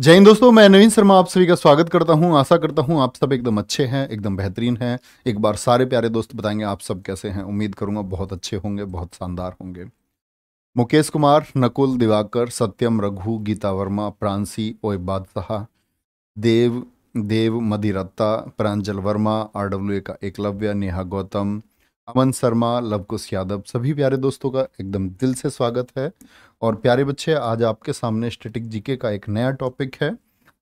जय हिंद दोस्तों मैं नवीन शर्मा आप सभी का स्वागत करता हूं आशा करता हूं आप सब एकदम अच्छे हैं एकदम बेहतरीन हैं एक बार सारे प्यारे दोस्त बताएंगे आप सब कैसे हैं उम्मीद करूंगा बहुत अच्छे होंगे बहुत शानदार होंगे मुकेश कुमार नकुल दिवाकर सत्यम रघु गीता वर्मा प्रांसी ओए बादशाह देव देव मदिरत्ता Pranjal Verma R W A का एकलव्य नेहा गौतम अमन शर्मा लवकुश यादव सभी प्यारे दोस्तों का एकदम दिल से स्वागत है और प्यारे बच्चे आज आपके सामने स्टेटिक जीके का एक नया टॉपिक है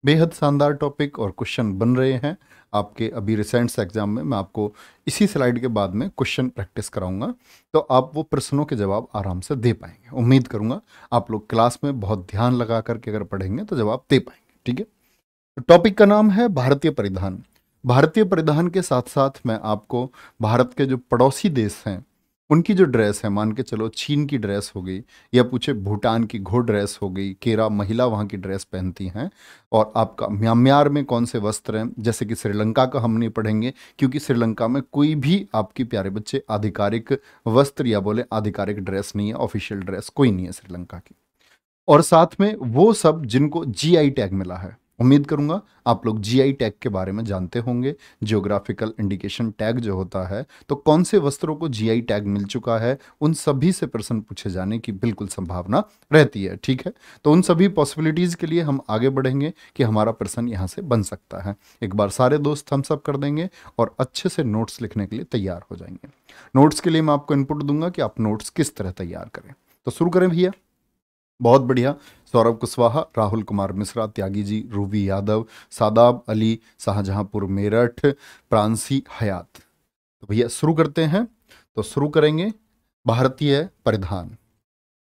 बेहद शानदार टॉपिक और क्वेश्चन बन रहे हैं आपके अभी रिसेंट्स एग्जाम में मैं आपको इसी स्लाइड के बाद में क्वेश्चन प्रैक्टिस कराऊंगा तो आप वो प्रश्नों के जवाब आराम से दे पाएंगे उम्मीद करूंगा आप लोग क्लास में बहुत ध्यान लगा करके अगर पढ़ेंगे तो जवाब दे पाएंगे ठीक है टॉपिक तो का नाम है भारतीय परिधान भारतीय परिधान के साथ साथ मैं आपको भारत के जो पड़ोसी देश हैं उनकी जो ड्रेस है मान के चलो चीन की ड्रेस हो गई या पूछे भूटान की घो ड्रेस हो गई केरा महिला वहाँ की ड्रेस पहनती हैं और आपका म्यांमार में कौन से वस्त्र हैं जैसे कि श्रीलंका का हम नहीं पढ़ेंगे क्योंकि श्रीलंका में कोई भी आपकी प्यारे बच्चे आधिकारिक वस्त्र या बोले आधिकारिक ड्रेस नहीं है ऑफिशियल ड्रेस कोई नहीं है श्रीलंका की और साथ में वो सब जिनको जी टैग मिला है उम्मीद करूंगा आप लोग जीआई टैग के बारे में जानते होंगे जियोग्राफिकल इंडिकेशन टैग जो होता है तो कौन से वस्त्रों को जीआई टैग मिल चुका है उन सभी से प्रश्न पूछे जाने की बिल्कुल संभावना रहती है ठीक है तो उन सभी पॉसिबिलिटीज़ के लिए हम आगे बढ़ेंगे कि हमारा प्रश्न यहाँ से बन सकता है एक बार सारे दोस्त थम्स कर देंगे और अच्छे से नोट्स लिखने के लिए तैयार हो जाएंगे नोट्स के लिए मैं आपको इनपुट दूंगा कि आप नोट्स किस तरह तैयार करें तो शुरू करें भैया बहुत बढ़िया सौरभ कुशवाहा राहुल कुमार मिश्रा त्यागी जी रूबी यादव सादाब अली शाहजहांपुर मेरठ प्रांसी हयात तो भैया शुरू करते हैं तो शुरू करेंगे भारतीय परिधान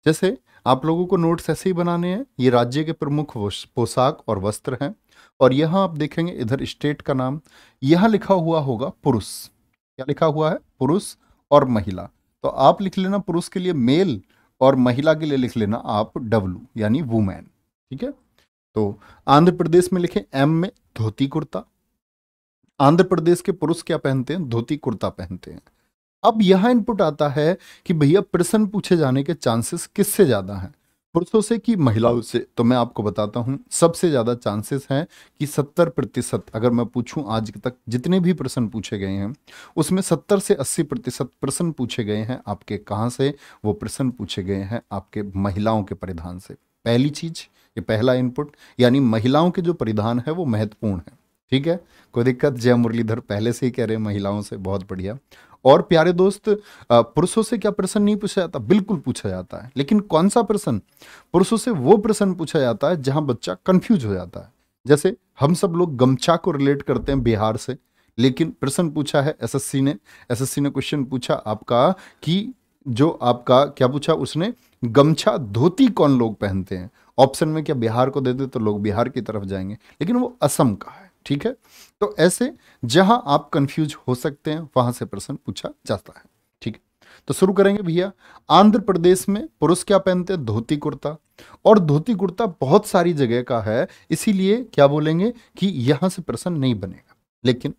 जैसे आप लोगों को नोट्स ऐसे ही बनाने हैं ये राज्य के प्रमुख पोशाक और वस्त्र हैं और यहाँ आप देखेंगे इधर स्टेट का नाम यहाँ लिखा हुआ होगा पुरुष क्या लिखा हुआ है पुरुष और महिला तो आप लिख लेना पुरुष के लिए मेल और महिला के लिए लिख लेना आप डब्लू यानी वुमेन ठीक है तो आंध्र प्रदेश में लिखें एम में धोती कुर्ता आंध्र प्रदेश के पुरुष क्या पहनते हैं धोती कुर्ता पहनते हैं अब यह इनपुट आता है कि भैया प्रश्न पूछे जाने के चांसेस किससे ज़्यादा हैं पुरुषों से कि महिलाओं से तो मैं आपको बताता हूँ सबसे ज़्यादा चांसेस हैं कि सत्तर प्रतिशत अगर मैं पूछूं आज तक जितने भी प्रश्न पूछे गए हैं उसमें सत्तर से अस्सी प्रतिशत प्रश्न पूछे गए हैं आपके कहाँ से वो प्रश्न पूछे गए हैं आपके महिलाओं के परिधान से पहली चीज़ ये पहला इनपुट यानी महिलाओं के जो परिधान है वो महत्वपूर्ण है ठीक है कोई दिक्कत जय मुरलीधर पहले से ही कह रहे हैं महिलाओं से बहुत बढ़िया और प्यारे दोस्त पुरुषों से क्या प्रश्न नहीं पूछा जाता बिल्कुल पूछा जाता है लेकिन कौन सा प्रश्न पुरुषों से वो प्रश्न पूछा जाता है जहां बच्चा कंफ्यूज हो जाता है जैसे हम सब लोग गमछा को रिलेट करते हैं बिहार से लेकिन प्रश्न पूछा है एसएससी ने एसएससी ने क्वेश्चन पूछा आपका कि जो आपका क्या पूछा उसने गमछा धोती कौन लोग पहनते हैं ऑप्शन में क्या बिहार को दे दे तो लोग बिहार की तरफ जाएंगे लेकिन वो असम का है ठीक है तो ऐसे जहां आप कंफ्यूज हो सकते हैं वहां से प्रश्न पूछा जाता है ठीक है तो शुरू करेंगे भैया आंध्र प्रदेश में पुरुष क्या पहनते हैं धोती कुर्ता और धोती कुर्ता बहुत सारी जगह का है इसीलिए क्या बोलेंगे कि यहां से प्रश्न नहीं बनेगा लेकिन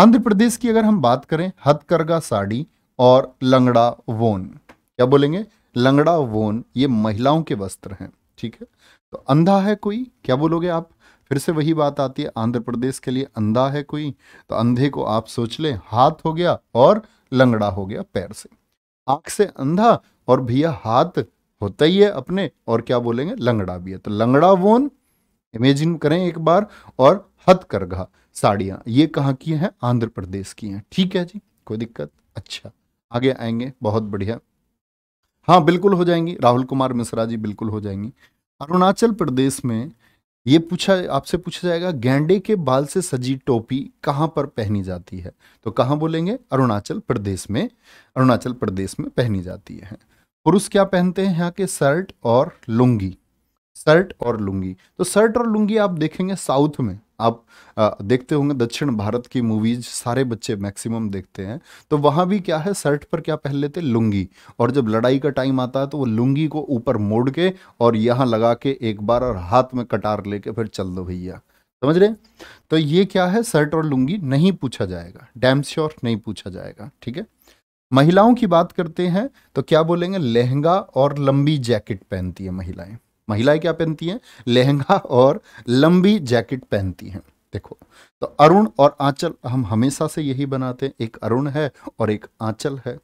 आंध्र प्रदेश की अगर हम बात करें हथकरघा साड़ी और लंगड़ा वोन क्या बोलेंगे लंगड़ा वोन ये महिलाओं के वस्त्र हैं ठीक है तो अंधा है कोई क्या बोलोगे आप फिर से वही बात आती है आंध्र प्रदेश के लिए अंधा है कोई तो अंधे को आप सोच लें हाथ हो गया और लंगड़ा हो गया पैर से आंख से अंधा और भैया हाथ होता ही है अपने और क्या बोलेंगे लंगड़ा भी है तो लंगड़ा वोन इमेजिन करें एक बार और हथ करघा साड़ियां ये कहाँ की हैं आंध्र प्रदेश की हैं ठीक है जी कोई दिक्कत अच्छा आगे आएंगे बहुत बढ़िया हाँ बिल्कुल हो जाएंगी राहुल कुमार मिश्रा जी बिल्कुल हो जाएंगी अरुणाचल प्रदेश में ये पूछा आपसे पूछा जाएगा गेंडे के बाल से सजी टोपी कहाँ पर पहनी जाती है तो कहाँ बोलेंगे अरुणाचल प्रदेश में अरुणाचल प्रदेश में पहनी जाती है पुरुष क्या पहनते हैं यहाँ के शर्ट और लुंगी शर्ट और लुंगी तो शर्ट और लुंगी आप देखेंगे साउथ में आप देखते होंगे दक्षिण भारत की मूवीज सारे बच्चे मैक्सिमम देखते हैं तो वहां भी क्या है शर्ट पर क्या पहन लेते लुंगी और जब लड़ाई का टाइम आता है तो वो लुंगी को ऊपर मोड़ के और यहाँ लगा के एक बार और हाथ में कटार लेके फिर चल दो भैया समझ रहे तो ये क्या है शर्ट और लुंगी नहीं पूछा जाएगा डैम श्योर नहीं पूछा जाएगा ठीक है महिलाओं की बात करते हैं तो क्या बोलेंगे लहंगा और लंबी जैकेट पहनती है महिलाएं महिलाएं क्या पहनती हैं लहंगा और लंबी जैकेट पहनती हैं देखो तो अरुण और आंचल हम हमेशा से यही बनाते हैं एक अरुण है और एक आंचल है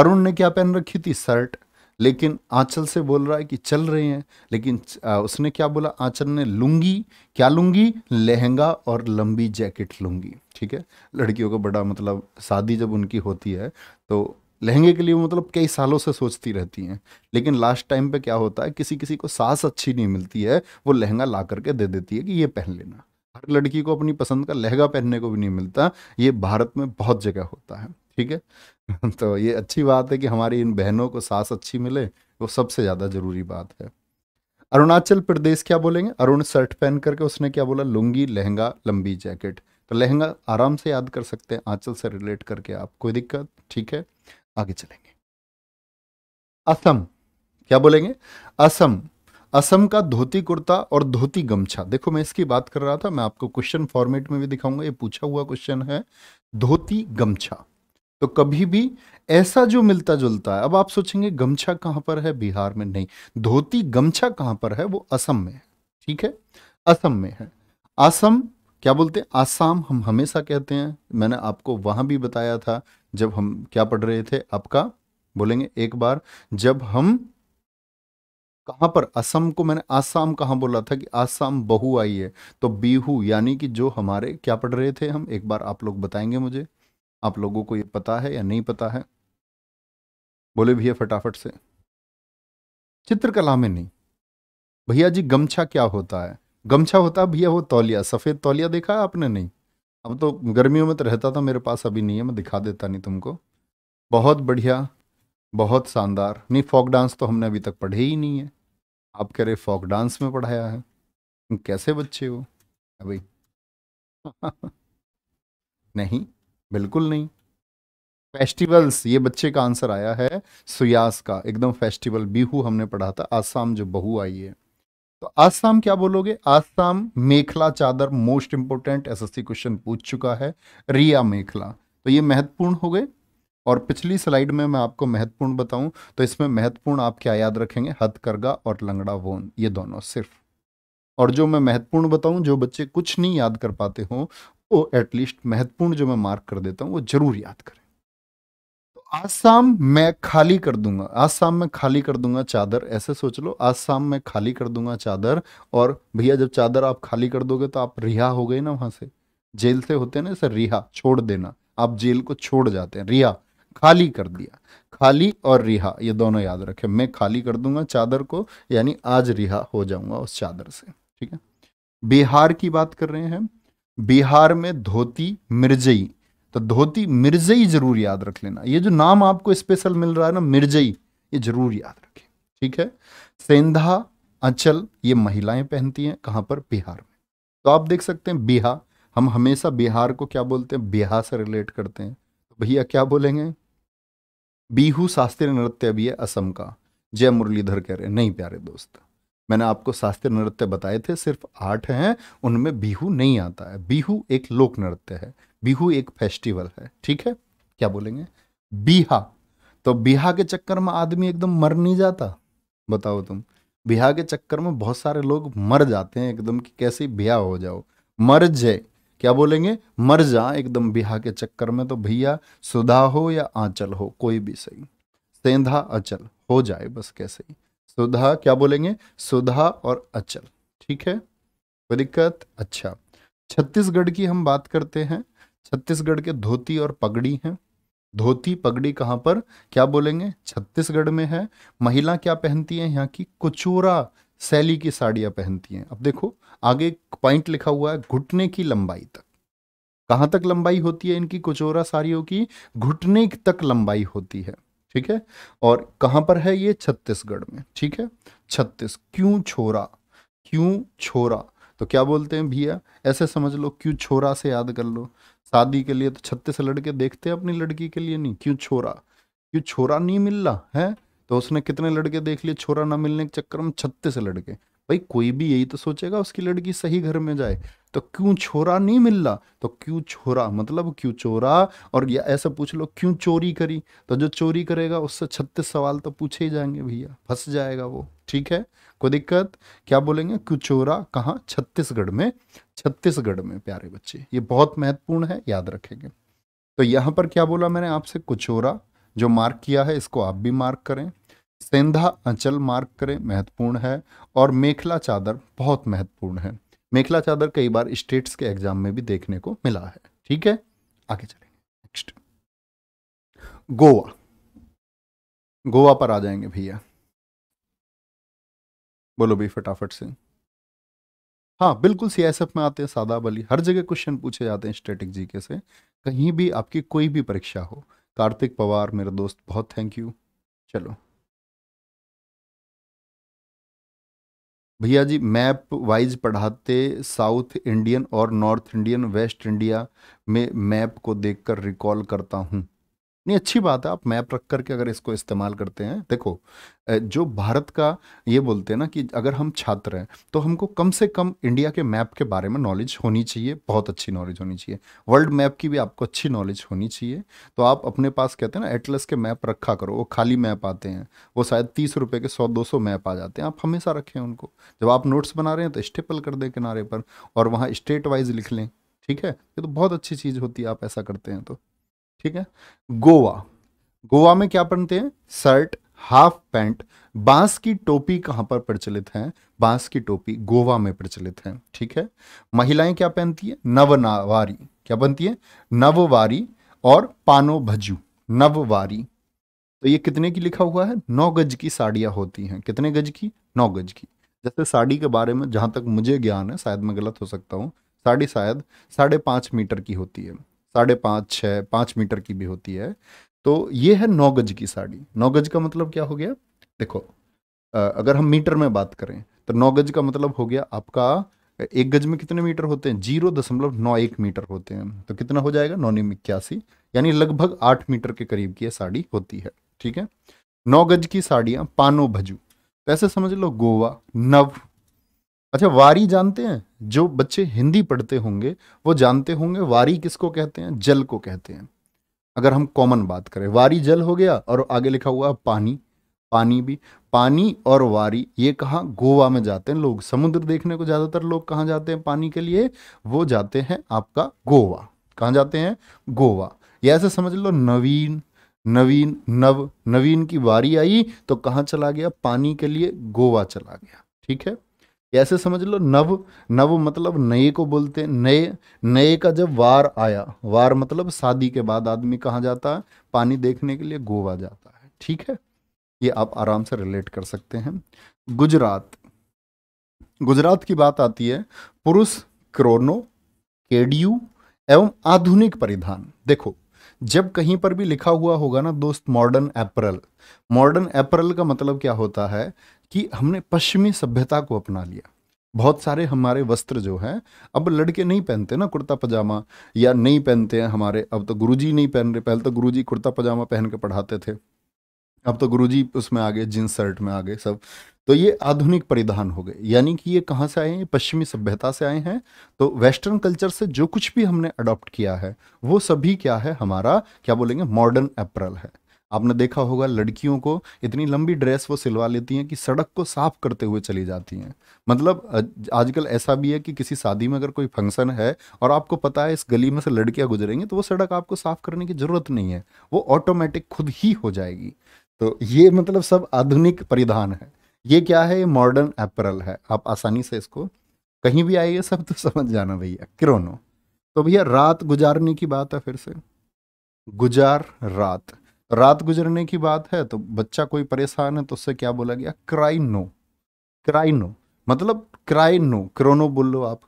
अरुण ने क्या पहन रखी थी शर्ट लेकिन आंचल से बोल रहा है कि चल रहे हैं लेकिन उसने क्या बोला आंचल ने लूंगी क्या लूंगी लहंगा और लंबी जैकेट लूंगी ठीक है लड़कियों का बड़ा मतलब शादी जब उनकी होती है तो लहंगे के लिए मतलब कई सालों से सोचती रहती हैं लेकिन लास्ट टाइम पे क्या होता है किसी किसी को सास अच्छी नहीं मिलती है वो लहंगा ला करके दे देती है कि ये पहन लेना हर लड़की को अपनी पसंद का लहंगा पहनने को भी नहीं मिलता ये भारत में बहुत जगह होता है ठीक है तो ये अच्छी बात है कि हमारी इन बहनों को सास अच्छी मिले वो सबसे ज़्यादा ज़रूरी बात है अरुणाचल प्रदेश क्या बोलेंगे अरुण शर्ट पहन करके उसने क्या बोला लुंगी लहंगा लंबी जैकेट तो लहंगा आराम से याद कर सकते हैं आंचल से रिलेट करके आप कोई दिक्कत ठीक है आगे चलेंगे असम क्या बोलेंगे असम असम का धोती कुर्ता और धोती गमछा देखो मैं इसकी बात कर रहा था मैं आपको क्वेश्चन फॉर्मेट में भी दिखाऊंगा ये पूछा हुआ क्वेश्चन है धोती गमछा तो कभी भी ऐसा जो मिलता जुलता है अब आप सोचेंगे गमछा कहां पर है बिहार में नहीं धोती गमछा कहां पर है वो असम में है ठीक है असम में है असम क्या बोलते हैं आसाम हम हमेशा कहते हैं मैंने आपको वहां भी बताया था जब हम क्या पढ़ रहे थे आपका बोलेंगे एक बार जब हम कहा पर असम को मैंने आसाम कहा बोला था कि आसाम बहु आई है तो बीहू यानी कि जो हमारे क्या पढ़ रहे थे हम एक बार आप लोग बताएंगे मुझे आप लोगों को ये पता है या नहीं पता है बोले भैया फटाफट से चित्रकला में नहीं भैया जी गमछा क्या होता है गमछा होता भैया वो तौलिया सफ़ेद तौलिया देखा है आपने नहीं अब तो गर्मियों में तो रहता था मेरे पास अभी नहीं है मैं दिखा देता नहीं तुमको बहुत बढ़िया बहुत शानदार नहीं फोक डांस तो हमने अभी तक पढ़े ही नहीं है आप कह रहे फोक डांस में पढ़ाया है तुम कैसे बच्चे हो अभी नहीं बिल्कुल नहीं फेस्टिवल्स ये बच्चे का आंसर आया है सुयास का एकदम फेस्टिवल बिहू हमने पढ़ा था आसाम जो बहू आई है तो आसाम क्या बोलोगे आसाम मेखला चादर मोस्ट इंपोर्टेंट एसएससी क्वेश्चन पूछ चुका है रिया मेखला तो ये महत्वपूर्ण हो गए और पिछली स्लाइड में मैं आपको महत्वपूर्ण बताऊं तो इसमें महत्वपूर्ण आप क्या याद रखेंगे हथकरगा और लंगड़ा वोन ये दोनों सिर्फ और जो मैं महत्वपूर्ण बताऊं जो बच्चे कुछ नहीं याद कर पाते हों वो एटलीस्ट महत्वपूर्ण जो मैं मार्क कर देता हूँ वो जरूर याद करें आसाम मैं खाली कर दूंगा आसाम में खाली कर दूंगा चादर ऐसे सोच लो आसाम में खाली कर दूंगा चादर और भैया जब चादर आप खाली कर दोगे तो आप रिहा हो गए ना वहां से जेल से होते हैं ना सर रिहा छोड़ देना आप जेल को छोड़ जाते हैं रिहा खाली कर दिया खाली और रिहा ये दोनों याद रखें मैं खाली कर दूंगा चादर को यानी आज रिहा हो जाऊंगा उस चादर से ठीक है बिहार की बात कर रहे हैं बिहार में धोती मिर्जई तो धोती मिर्जई जरूर याद रख लेना ये जो नाम आपको स्पेशल मिल रहा है ना मिर्जई ये जरूर याद रखें ठीक है सेंधा अंचल ये महिलाएं पहनती हैं कहाँ पर बिहार में तो आप देख सकते हैं बिहा हम हमेशा बिहार को क्या बोलते हैं बिहा से रिलेट करते हैं तो भैया क्या बोलेंगे बीहू शास्त्रीय नृत्य अभी है असम का जय मुरलीधर कह रहे नहीं प्यारे दोस्त मैंने आपको शास्त्रीय नृत्य बताए थे सिर्फ आठ हैं उनमें बिहू नहीं आता है बिहू एक लोक नृत्य है बिहू एक फेस्टिवल है ठीक है क्या बोलेंगे बिहा तो बिहा के चक्कर में आदमी एकदम मर नहीं जाता बताओ तुम बिहा के चक्कर में बहुत सारे लोग मर जाते हैं एकदम कि कैसे ब्याह हो जाओ मर जाए क्या बोलेंगे मर जा एकदम बिहा के चक्कर में तो भैया सुधा हो या आंचल हो कोई भी सही सेंधा अचल हो जाए बस कैसे ही सुधा क्या बोलेंगे सुधा और अचल ठीक है कोई दिक्कत अच्छा छत्तीसगढ़ की हम बात करते हैं छत्तीसगढ़ के धोती और पगड़ी हैं धोती पगड़ी कहाँ पर क्या बोलेंगे छत्तीसगढ़ में है महिला क्या पहनती हैं यहाँ की कुचोरा शैली की साड़ियां पहनती हैं अब देखो आगे पॉइंट लिखा हुआ है घुटने की लंबाई तक कहाँ तक लंबाई होती है इनकी कुचोरा साड़ियों की घुटने तक लंबाई होती है ठीक है और कहाँ पर है ये छत्तीसगढ़ में ठीक है छत्तीस क्यों छोरा क्यों छोरा तो क्या बोलते हैं भैया ऐसे समझ लो क्यों छोरा से याद कर लो शादी के लिए तो छत्तीस लड़के देखते हैं अपनी लड़की के लिए नहीं क्यों छोरा क्यों छोरा नहीं मिल रहा है तो उसने कितने लड़के देख लिए छोरा ना मिलने के चक्कर में छत्तीस लड़के भाई कोई भी यही तो सोचेगा उसकी लड़की सही घर में जाए तो क्यों छोरा नहीं मिल रहा तो क्यों छोरा मतलब क्यों चोरा और या ऐसा पूछ लो क्यों चोरी करी तो जो चोरी करेगा उससे छत्तीस सवाल तो पूछे ही जाएंगे भैया फंस जाएगा वो ठीक है कोई दिक्कत क्या बोलेंगे क्यों चोरा कहाँ छत्तीसगढ़ में छत्तीसगढ़ में प्यारे बच्चे ये बहुत महत्वपूर्ण है याद रखेंगे तो यहाँ पर क्या बोला मैंने आपसे कुचोरा जो मार्क किया है इसको आप भी मार्क करें सेंधा अंचल मार्क करें महत्वपूर्ण है और मेखला चादर बहुत महत्वपूर्ण है मेखला चादर कई बार स्टेट्स के एग्जाम में भी देखने को मिला है ठीक है आगे चलेंगे नेक्स्ट गोवा गोवा पर आ जाएंगे भैया बोलो भी फटाफट से हाँ बिल्कुल सीएसएफ में आते हैं सादा बली हर जगह क्वेश्चन पूछे जाते हैं स्टेटिक जीके से कहीं भी आपकी कोई भी परीक्षा हो कार्तिक पवार मेरा दोस्त बहुत थैंक यू चलो भैया जी मैप वाइज पढ़ाते साउथ इंडियन और नॉर्थ इंडियन वेस्ट इंडिया में मैप को देखकर रिकॉल करता हूँ नहीं अच्छी बात है आप मैप रख करके अगर इसको इस्तेमाल करते हैं देखो जो भारत का ये बोलते हैं ना कि अगर हम छात्र हैं तो हमको कम से कम इंडिया के मैप के बारे में नॉलेज होनी चाहिए बहुत अच्छी नॉलेज होनी चाहिए वर्ल्ड मैप की भी आपको अच्छी नॉलेज होनी चाहिए तो आप अपने पास कहते हैं ना एटलस के मैप रखा करो वो खाली मैप आते हैं वो शायद तीस रुपये के सौ दो सौ मैप आ जाते हैं आप हमेशा रखें उनको जब आप नोट्स बना रहे हैं तो स्टेपल कर दें किनारे पर और वहाँ स्टेट वाइज लिख लें ठीक है ये तो बहुत अच्छी चीज़ होती है आप ऐसा करते हैं तो ठीक है गोवा गोवा में क्या पहनते हैं शर्ट हाफ पैंट बांस की टोपी कहाँ पर प्रचलित है बांस की टोपी गोवा में प्रचलित है ठीक है महिलाएं क्या पहनती है नवनावारी क्या बनती है नववारी और पानो भजू नववारी तो ये कितने की लिखा हुआ है नौ गज की साड़ियाँ होती हैं कितने गज की नौ गज की जैसे साड़ी के बारे में जहां तक मुझे ज्ञान है शायद मैं गलत हो सकता हूँ साड़ी शायद साढ़े पांच मीटर की होती है साढ़े पाँच छः पाँच मीटर की भी होती है तो ये है नौ गज की साड़ी नौ गज का मतलब क्या हो गया देखो अगर हम मीटर में बात करें तो नौ गज का मतलब हो गया आपका एक गज में कितने मीटर होते हैं जीरो दशमलव नौ एक मीटर होते हैं तो कितना हो जाएगा नौ नीम इक्यासी यानी लगभग आठ मीटर के करीब की साड़ी होती है ठीक है नौ गज की साड़ियाँ पानो भजू तो ऐसे समझ लो गोवा नव अच्छा वारी जानते हैं जो बच्चे हिंदी पढ़ते होंगे वो जानते होंगे वारी किसको कहते हैं जल को कहते हैं अगर हम कॉमन बात करें वारी जल हो गया और आगे लिखा हुआ पानी पानी भी पानी और वारी ये कहाँ गोवा में जाते हैं लोग समुद्र देखने को ज़्यादातर लोग कहाँ जाते हैं पानी के लिए वो जाते हैं आपका गोवा कहाँ जाते हैं गोवा ये ऐसे समझ लो नवीन नवीन नव नवीन की वारी आई तो कहाँ चला गया पानी के लिए गोवा चला गया ठीक है ऐसे समझ लो नव नव मतलब नए को बोलते नए नए का जब वार आया वार मतलब शादी के बाद आदमी कहाँ जाता है पानी देखने के लिए गोवा जाता है ठीक है ये आप आराम से रिलेट कर सकते हैं गुजरात गुजरात की बात आती है पुरुष क्रोनो केडियू एवं आधुनिक परिधान देखो जब कहीं पर भी लिखा हुआ होगा ना दोस्त मॉडर्न एप्रल मॉडर्न एप्रल का मतलब क्या होता है कि हमने पश्चिमी सभ्यता को अपना लिया बहुत सारे हमारे वस्त्र जो हैं अब लड़के नहीं पहनते ना कुर्ता पजामा या नहीं पहनते हैं हमारे अब तो गुरुजी नहीं पहन रहे पहले तो गुरुजी कुर्ता पजामा पहन के पढ़ाते थे अब तो गुरुजी उसमें आ गए जींस शर्ट में आ गए सब तो ये आधुनिक परिधान हो गए यानी कि ये कहाँ से आए हैं पश्चिमी सभ्यता से आए हैं तो वेस्टर्न कल्चर से जो कुछ भी हमने अडॉप्ट किया है वो सभी क्या है हमारा क्या बोलेंगे मॉडर्न अप्रैल है आपने देखा होगा लड़कियों को इतनी लंबी ड्रेस वो सिलवा लेती हैं कि सड़क को साफ करते हुए चली जाती हैं मतलब आजकल ऐसा भी है कि किसी शादी में अगर कोई फंक्शन है और आपको पता है इस गली में से लड़कियां गुजरेंगी तो वो सड़क आपको साफ करने की ज़रूरत नहीं है वो ऑटोमेटिक खुद ही हो जाएगी तो ये मतलब सब आधुनिक परिधान है ये क्या है ये मॉडर्न एपरल है आप आसानी से इसको कहीं भी आइए सब तो समझ जाना भैया क्रोनो तो भैया रात गुजारने की बात है फिर से गुजार रात रात गुजरने की बात है तो बच्चा कोई परेशान है तो उससे क्या बोला गया क्राई नो क्राई नो मतलब क्राई नो क्रोनो बोल लो आप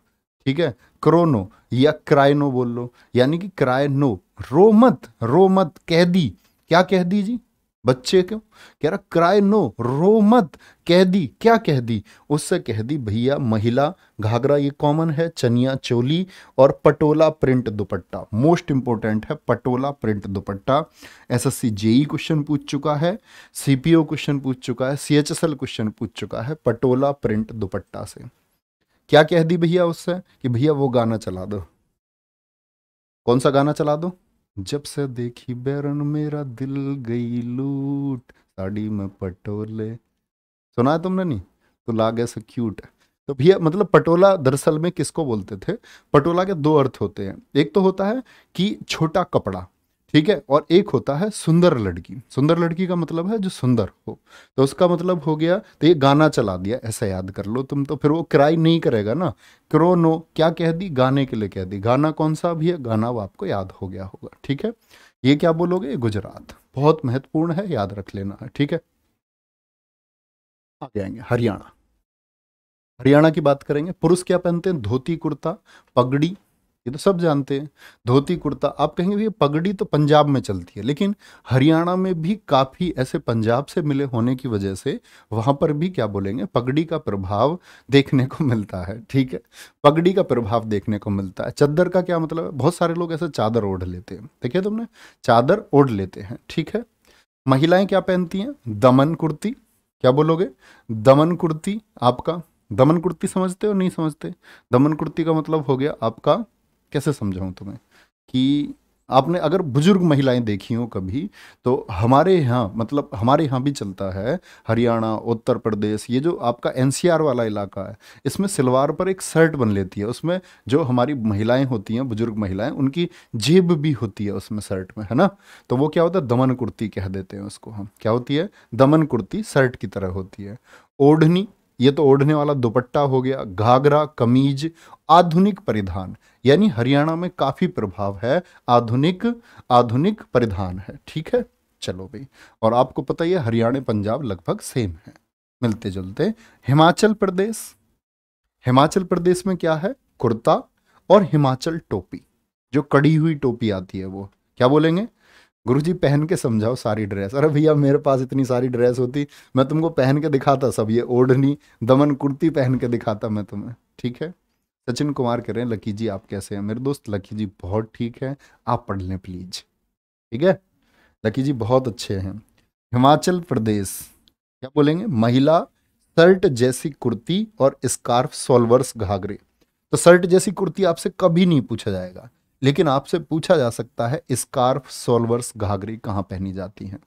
ठीक है क्रोनो या क्राइनो बोल लो यानी कि क्राइनो रो मत रो मत कह दी क्या कह दी जी बच्चे क्यों कह रहा क्राई नो रो मत कह दी क्या कह दी उससे कह दी भैया महिला घाघरा ये कॉमन है चनिया चोली और patola print dupatta most important है patola print dupatta SSC JE question पूछ चुका है सीपीओ क्वेश्चन पूछ चुका है सीएचएसएल क्वेश्चन पूछ चुका है पटोला प्रिंट दुपट्टा से क्या कह दी भैया उससे कि भैया वो गाना चला दो कौन सा गाना चला दो जब से देखी बैरन मेरा दिल गई लूट साड़ी में पटोले सुना है तुमने नहीं तो लाग से क्यूट तो भैया मतलब पटोला दरअसल में किसको बोलते थे पटोला के दो अर्थ होते हैं एक तो होता है कि छोटा कपड़ा ठीक है और एक होता है सुंदर लड़की सुंदर लड़की का मतलब है जो सुंदर हो तो उसका मतलब हो गया तो ये गाना चला दिया ऐसा याद कर लो तुम तो फिर वो क्राई नहीं करेगा ना क्रो नो क्या कह दी गाने के लिए कह दी गाना कौन सा भी है गाना वो आपको याद हो गया होगा ठीक है ये क्या बोलोगे गुजरात बहुत महत्वपूर्ण है याद रख लेना है ठीक है आगे आएंगे हरियाणा हरियाणा की बात करेंगे पुरुष क्या पहनते हैं धोती कुर्ता पगड़ी ये तो सब जानते हैं धोती कुर्ता आप कहेंगे ये पगड़ी तो पंजाब में चलती है लेकिन हरियाणा में भी काफ़ी ऐसे पंजाब से मिले होने की वजह से वहाँ पर भी क्या बोलेंगे पगड़ी का प्रभाव देखने को मिलता है ठीक है पगड़ी का प्रभाव देखने को मिलता है चादर का क्या मतलब है बहुत सारे लोग ऐसे चादर ओढ़ लेते हैं देखिए तुमने चादर ओढ़ लेते हैं ठीक है महिलाएं क्या पहनती हैं दमन कुर्ती क्या बोलोगे दमन कुर्ती आपका दमन कुर्ती समझते हो नहीं समझते दमन कुर्ती का मतलब हो गया आपका कैसे समझाऊँ तुम्हें कि आपने अगर बुजुर्ग महिलाएं देखी हो कभी तो हमारे यहाँ मतलब हमारे यहाँ भी चलता है हरियाणा उत्तर प्रदेश ये जो आपका एनसीआर वाला इलाका है इसमें सिलवार पर एक शर्ट बन लेती है उसमें जो हमारी महिलाएं होती हैं बुजुर्ग महिलाएं उनकी जेब भी होती है उसमें शर्ट में है ना तो वो क्या होता है दमन कुर्ती कह देते हैं उसको हम क्या होती है दमन कुर्ती शर्ट की तरह होती है ओढ़नी ये तो ओढ़ने वाला दुपट्टा हो गया घाघरा कमीज आधुनिक परिधान यानी हरियाणा में काफ़ी प्रभाव है आधुनिक आधुनिक परिधान है ठीक है चलो भाई और आपको पता ही है हरियाणा पंजाब लगभग सेम है मिलते जुलते हिमाचल प्रदेश हिमाचल प्रदेश में क्या है कुर्ता और हिमाचल टोपी जो कड़ी हुई टोपी आती है वो क्या बोलेंगे गुरु जी पहन के समझाओ सारी ड्रेस अरे भैया मेरे पास इतनी सारी ड्रेस होती मैं तुमको पहन के दिखाता सब ये ओढ़नी दमन कुर्ती पहन के दिखाता मैं तुम्हें ठीक है सचिन कुमार कह रहे हैं लकी जी आप कैसे हैं मेरे दोस्त लकी जी बहुत ठीक है आप पढ़ लें प्लीज ठीक है लकी जी बहुत अच्छे हैं हिमाचल प्रदेश क्या बोलेंगे महिला शर्ट जैसी कुर्ती और स्कार्फ सोलवर्स घाघरे तो शर्ट जैसी कुर्ती आपसे कभी नहीं पूछा जाएगा लेकिन आपसे पूछा जा सकता है स्कार्फ सोल्वर्स घाघरी कहां पहनी जाती है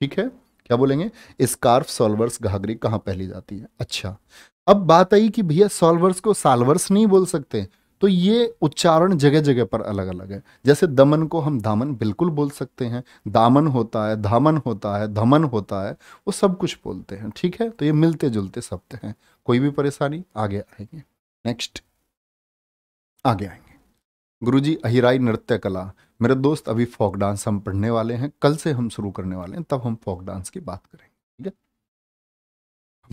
ठीक है क्या बोलेंगे स्कार्फ सॉल्वर्स घाघरी कहां पहली जाती है अच्छा अब बात आई कि भैया सॉल्वर्स को सालवर्स नहीं बोल सकते तो ये उच्चारण जगह जगह पर अलग अलग है जैसे दमन को हम दामन बिल्कुल बोल सकते हैं दामन होता है धामन होता है धमन होता है वो सब कुछ बोलते हैं ठीक है तो ये मिलते जुलते शब्द हैं कोई भी परेशानी आगे आएंगे नेक्स्ट आगे आएंगे गुरुजी अहिराई नृत्य कला मेरे दोस्त अभी फोक डांस हम पढ़ने वाले हैं कल से हम शुरू करने वाले हैं तब हम फोक डांस की बात करेंगे ठीक है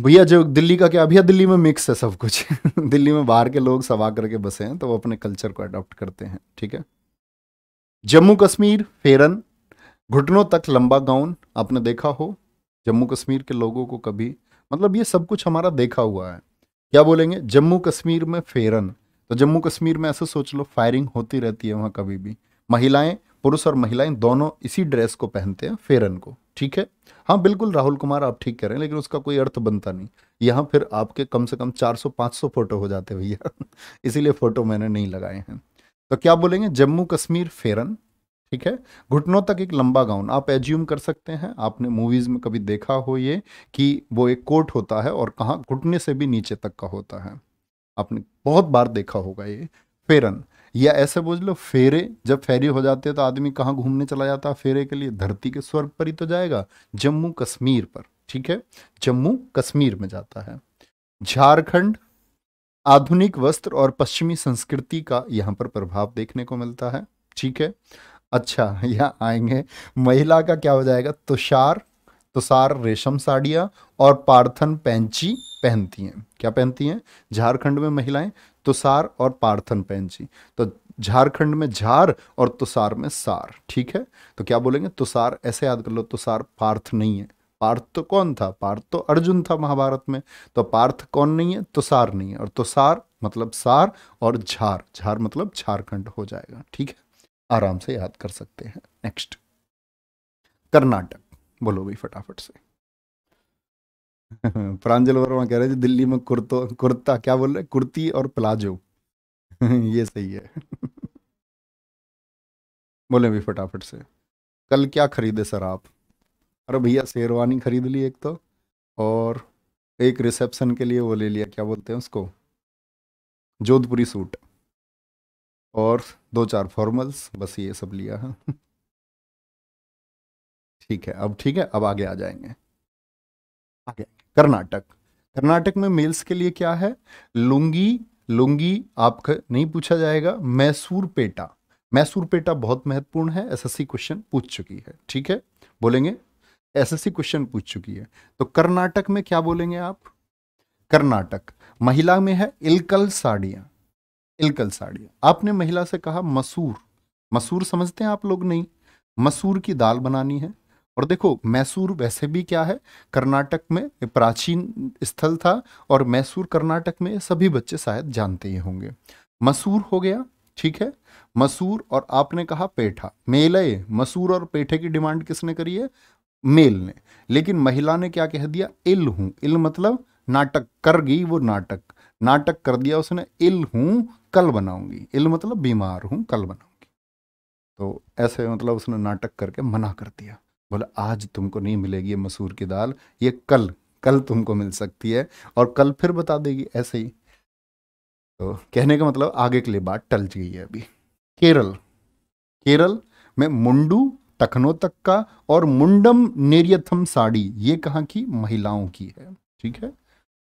भैया जो दिल्ली का क्या भैया दिल्ली में मिक्स है सब कुछ दिल्ली में बाहर के लोग सवा करके बसे हैं तो वो अपने कल्चर को अडॉप्ट करते हैं ठीक है जम्मू कश्मीर फेरन घुटनों तक लंबा गाउन आपने देखा हो जम्मू कश्मीर के लोगों को कभी मतलब ये सब कुछ हमारा देखा हुआ है क्या बोलेंगे जम्मू कश्मीर में फेरन तो जम्मू कश्मीर में ऐसा सोच लो फायरिंग होती रहती है वहाँ कभी भी महिलाएं पुरुष और महिलाएं दोनों इसी ड्रेस को पहनते हैं फेरन को ठीक है हाँ बिल्कुल राहुल कुमार आप ठीक कह रहे हैं लेकिन उसका कोई अर्थ बनता नहीं यहाँ फिर आपके कम से कम 400-500 फोटो हो जाते भैया इसीलिए फोटो मैंने नहीं लगाए हैं तो क्या बोलेंगे जम्मू कश्मीर फेरन ठीक है घुटनों तक एक लंबा गाउन आप एज्यूम कर सकते हैं आपने मूवीज़ में कभी देखा हो ये कि वो एक कोट होता है और कहाँ घुटने से भी नीचे तक का होता है आपने बहुत बार देखा होगा ये फेरन या ऐसे बोझ लो फेरे जब फेरी हो जाते हैं तो आदमी कहाँ घूमने चला जाता है फेरे के लिए धरती के स्वर्ग पर ही तो जाएगा जम्मू कश्मीर पर ठीक है जम्मू कश्मीर में जाता है झारखंड आधुनिक वस्त्र और पश्चिमी संस्कृति का यहाँ पर प्रभाव देखने को मिलता है ठीक है अच्छा यह आएंगे महिला का क्या हो जाएगा तुषार तुषार रेशम साड़ियाँ और पार्थन पैंची पहनती हैं क्या पहनती हैं झारखंड में महिलाएं तुषार और पार्थन पैंची तो झारखंड में झार और तुषार में सार ठीक है तो क्या बोलेंगे तुषार ऐसे याद कर लो तुषार पार्थ नहीं है पार्थ तो कौन था पार्थ तो अर्जुन था महाभारत में तो पार्थ कौन नहीं है तुषार नहीं है और तुषार मतलब सार और झार झार मतलब झारखंड हो जाएगा ठीक है आराम से याद कर सकते हैं नेक्स्ट कर्नाटक बोलो भाई फटाफट से प्रांजल वर्मा कह रहे थे दिल्ली में कुर्तो कुर्ता क्या बोल रहे कुर्ती और प्लाजो ये सही है बोले भी फटाफट से कल क्या खरीदे सर आप अरे भैया शेरवानी खरीद ली एक तो और एक रिसेप्शन के लिए वो ले लिया क्या बोलते हैं उसको जोधपुरी सूट और दो चार फॉर्मल्स बस ये सब लिया है ठीक है अब ठीक है अब आगे आ जाएंगे आगे कर्नाटक कर्नाटक में मेल्स के लिए क्या है लुंगी लुंगी आप नहीं पूछा जाएगा मैसूर पेटा मैसूर पेटा बहुत महत्वपूर्ण है एसएससी क्वेश्चन पूछ चुकी है ठीक है बोलेंगे एसएससी क्वेश्चन पूछ चुकी है तो कर्नाटक में क्या बोलेंगे आप कर्नाटक महिला में है इलकल साड़ियां इलकल साड़ियां आपने महिला से कहा मसूर मसूर समझते हैं आप लोग नहीं मसूर की दाल बनानी है और देखो मैसूर वैसे भी क्या है कर्नाटक में प्राचीन स्थल था और मैसूर कर्नाटक में सभी बच्चे शायद जानते ही होंगे मसूर हो गया ठीक है मसूर और आपने कहा पेठा मेले मसूर और पेठे की डिमांड किसने करी है मेल ने लेकिन महिला ने क्या कह दिया इल हूँ इल मतलब नाटक कर गई वो नाटक नाटक कर दिया उसने इल हूं कल बनाऊंगी इल मतलब बीमार हूं कल बनाऊंगी तो ऐसे मतलब उसने नाटक करके मना कर दिया बोले आज तुमको नहीं मिलेगी मसूर की दाल ये कल कल तुमको मिल सकती है और कल फिर बता देगी ऐसे ही तो कहने का मतलब आगे के लिए बात टल गई है अभी केरल केरल में मुंडू टखनो तक का और मुंडम नेरियथम साड़ी ये कहाँ की महिलाओं की है ठीक है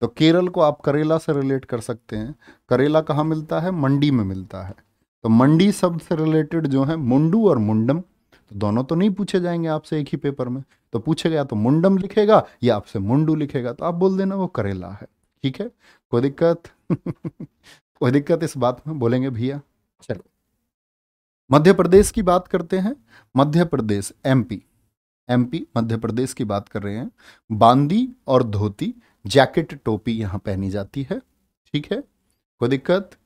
तो केरल को आप करेला से रिलेट कर सकते हैं करेला कहाँ मिलता है मंडी में मिलता है तो मंडी शब्द से रिलेटेड जो है मुंडू और मुंडम तो दोनों तो नहीं पूछे जाएंगे आपसे एक ही पेपर में तो पूछे गया तो मुंडम लिखेगा या आपसे मुंडू लिखेगा तो आप बोल देना वो करेला है ठीक है कोई दिक्कत कोई दिक्कत इस बात में बोलेंगे भैया चलो मध्य प्रदेश की बात करते हैं मध्य प्रदेश एमपी एमपी मध्य प्रदेश की बात कर रहे हैं बांदी और धोती जैकेट टोपी यहां पहनी जाती है ठीक है कोई दिक्कत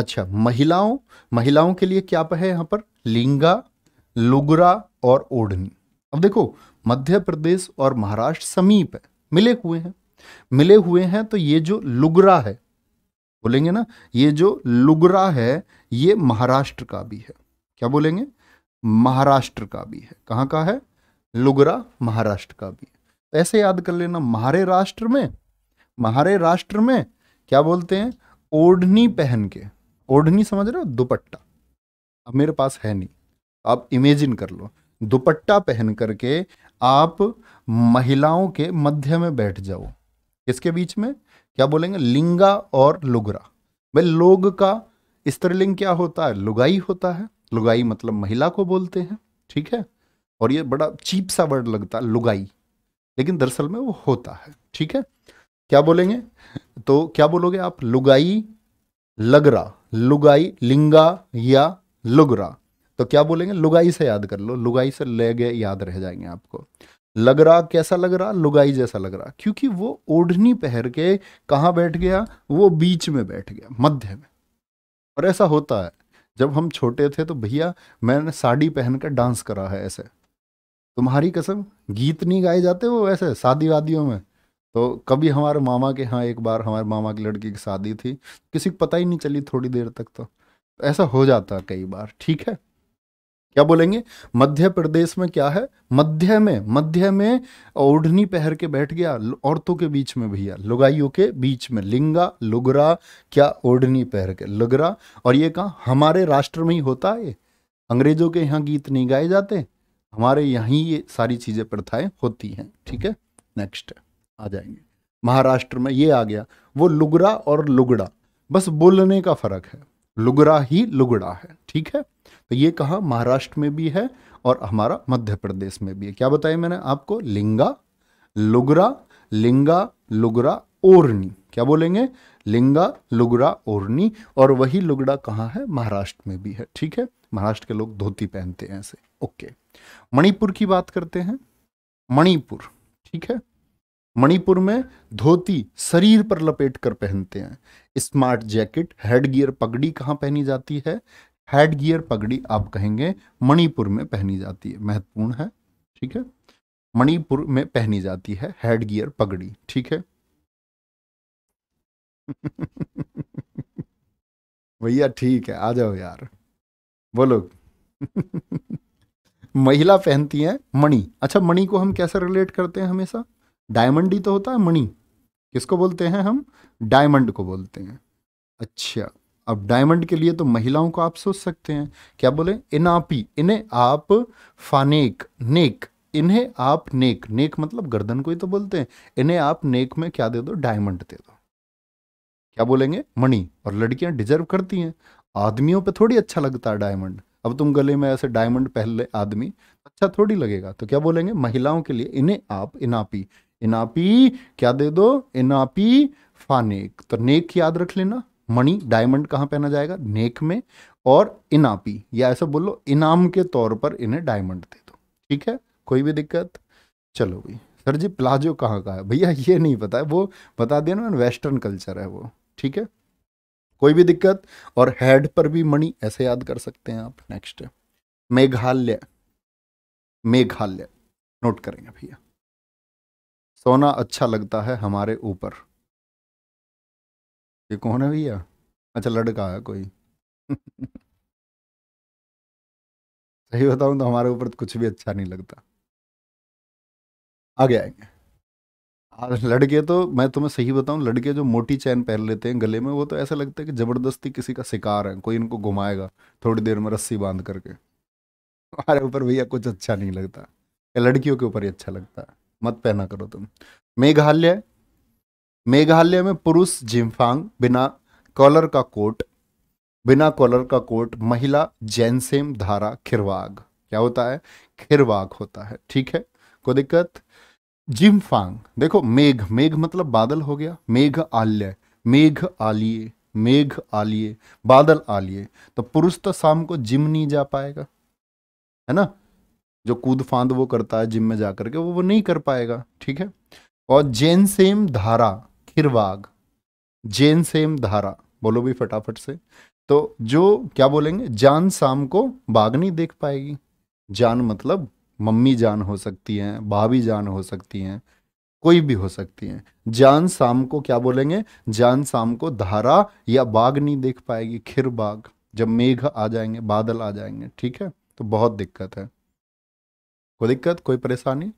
अच्छा महिलाओं महिलाओं के लिए क्या है यहाँ पर लिंगा लुगरा और ओढ़नी अब देखो मध्य प्रदेश और महाराष्ट्र समीप है मिले हुए हैं मिले हुए हैं तो ये जो लुगरा है बोलेंगे ना ये जो लुगरा है ये महाराष्ट्र का भी है क्या बोलेंगे महाराष्ट्र का भी है कहाँ का है लुगरा महाराष्ट्र का भी है तो ऐसे याद कर लेना महारे राष्ट्र में महारे राष्ट्र में क्या बोलते हैं ओढ़नी पहन के ओढ़नी समझ रहे हो दुपट्टा अब मेरे पास है नहीं आप इमेजिन कर लो दुपट्टा पहन करके आप महिलाओं के मध्य में बैठ जाओ किसके बीच में क्या बोलेंगे लिंगा और लुगरा भाई लोग का स्त्रीलिंग क्या होता है लुगाई होता है लुगाई मतलब महिला को बोलते हैं ठीक है और ये बड़ा चीप सा वर्ड लगता है लुगाई लेकिन दरअसल में वो होता है ठीक है क्या बोलेंगे तो क्या बोलोगे आप लुगाई लगरा लुगाई लिंगा या लुगरा तो क्या बोलेंगे लुगाई से याद कर लो लुगाई से ले गए याद रह जाएंगे आपको लग रहा कैसा लग रहा लुगाई जैसा लग रहा क्योंकि वो ओढ़नी पहर के कहाँ बैठ गया वो बीच में बैठ गया मध्य में और ऐसा होता है जब हम छोटे थे तो भैया मैंने साड़ी पहन कर डांस करा है ऐसे तुम्हारी कसम गीत नहीं गाए जाते वो ऐसे शादी वादियों में तो कभी हमारे मामा के यहाँ एक बार हमारे मामा की लड़की की शादी थी किसी को पता ही नहीं चली थोड़ी देर तक तो ऐसा हो जाता कई बार ठीक है क्या बोलेंगे मध्य प्रदेश में क्या है मध्य में मध्य में ओढ़नी पहर के बैठ गया औरतों के बीच में भैया लुगाइयों के बीच में लिंगा लुगरा क्या ओढ़नी पहर के लुगरा और ये कहा हमारे राष्ट्र में ही होता है अंग्रेजों के यहाँ गीत नहीं गाए जाते हमारे यहाँ ये सारी चीज़ें प्रथाएं होती हैं ठीक है नेक्स्ट आ जाएंगे महाराष्ट्र में ये आ गया वो लुगरा और लुगड़ा बस बोलने का फर्क है लुगरा ही लुगड़ा है ठीक है तो ये कहा महाराष्ट्र में भी है और हमारा मध्य प्रदेश में भी है क्या बताया मैंने आपको लिंगा लुगरा लिंगा लुगरा ओरनी क्या बोलेंगे लिंगा लुगरा ओरनी और वही लुगड़ा कहाँ है महाराष्ट्र में भी है ठीक है महाराष्ट्र के लोग धोती पहनते हैं ऐसे ओके मणिपुर की बात करते हैं मणिपुर ठीक है मणिपुर में धोती शरीर पर लपेट कर पहनते हैं स्मार्ट जैकेट हेड गियर पगड़ी कहाँ पहनी जाती है हेड गियर पगड़ी आप कहेंगे मणिपुर में पहनी जाती है महत्वपूर्ण है ठीक है मणिपुर में पहनी जाती है हेड गियर पगड़ी ठीक है भैया ठीक है आ जाओ यार बोलो महिला पहनती है मणि अच्छा मणि को हम कैसे रिलेट करते हैं हमेशा डायमंड ही तो होता है मणि किसको बोलते हैं हम डायमंड को बोलते हैं अच्छा अब डायमंड के लिए तो महिलाओं को आप सोच सकते हैं क्या बोले इनापी इन्हें आप फानेक नेक इन्हें आप नेक नेक मतलब गर्दन को ही तो बोलते हैं इन्हें आप नेक में क्या दे दो डायमंड दे दो क्या बोलेंगे मणि और लड़कियां डिजर्व करती हैं आदमियों पे थोड़ी अच्छा लगता है डायमंड अब तुम गले में ऐसे डायमंड पहन ले आदमी अच्छा थोड़ी लगेगा तो क्या बोलेंगे महिलाओं के लिए इन्हें आप इनापी इनापी क्या दे दो इनापी फानेक तो नेक याद रख लेना मणि डायमंड कहाँ पहना जाएगा नेक में और इनापी या ऐसा बोलो इनाम के तौर पर इन्हें डायमंड दे दो ठीक है कोई भी दिक्कत चलो भाई सर जी प्लाजो कहाँ का है भैया ये नहीं पता है वो बता दिया ना वेस्टर्न कल्चर है वो ठीक है कोई भी दिक्कत और हेड पर भी मणि ऐसे याद कर सकते हैं आप नेक्स्ट मेघालय मेघालय नोट करेंगे भैया सोना अच्छा लगता है हमारे ऊपर ये कौन है भैया अच्छा लड़का है कोई सही बताऊं तो हमारे ऊपर तो कुछ भी अच्छा नहीं लगता आगे आएंगे लड़के तो मैं तुम्हें सही बताऊं लड़के जो मोटी चैन पहन लेते हैं गले में वो तो ऐसा लगता है कि ज़बरदस्ती किसी का शिकार है कोई इनको घुमाएगा थोड़ी देर में रस्सी बांध करके हमारे ऊपर भैया कुछ अच्छा नहीं लगता लड़कियों के ऊपर ही अच्छा लगता है मत पहना करो तुम मेघालय मेघालय में पुरुष जिम्फांग बिना कॉलर का कोट बिना कॉलर का कोट महिला जैनसेम धारा खिरवाग क्या होता है खिरवाग होता है ठीक है कोई दिक्कत जिम्फांग देखो मेघ मेघ मतलब बादल हो गया मेघ आल्य मेघ आलिए मेघ आलिए बादल आलिए तो पुरुष तो शाम को जिम नहीं जा पाएगा है ना जो कूद फांद वो करता है जिम में जाकर के वो वो नहीं कर पाएगा ठीक है और जैन सेम धारा हिरवाग जैन सेम धारा बोलो भी फटाफट से तो जो क्या बोलेंगे जान शाम को बाघ नहीं देख पाएगी जान मतलब मम्मी जान हो सकती हैं भाभी जान हो सकती हैं कोई भी हो सकती हैं जान शाम को क्या बोलेंगे जान शाम को धारा या बाघ नहीं देख पाएगी खिर बाघ जब मेघ आ जाएंगे बादल आ जाएंगे ठीक है तो बहुत दिक्कत है कोई दिक्कत कोई परेशानी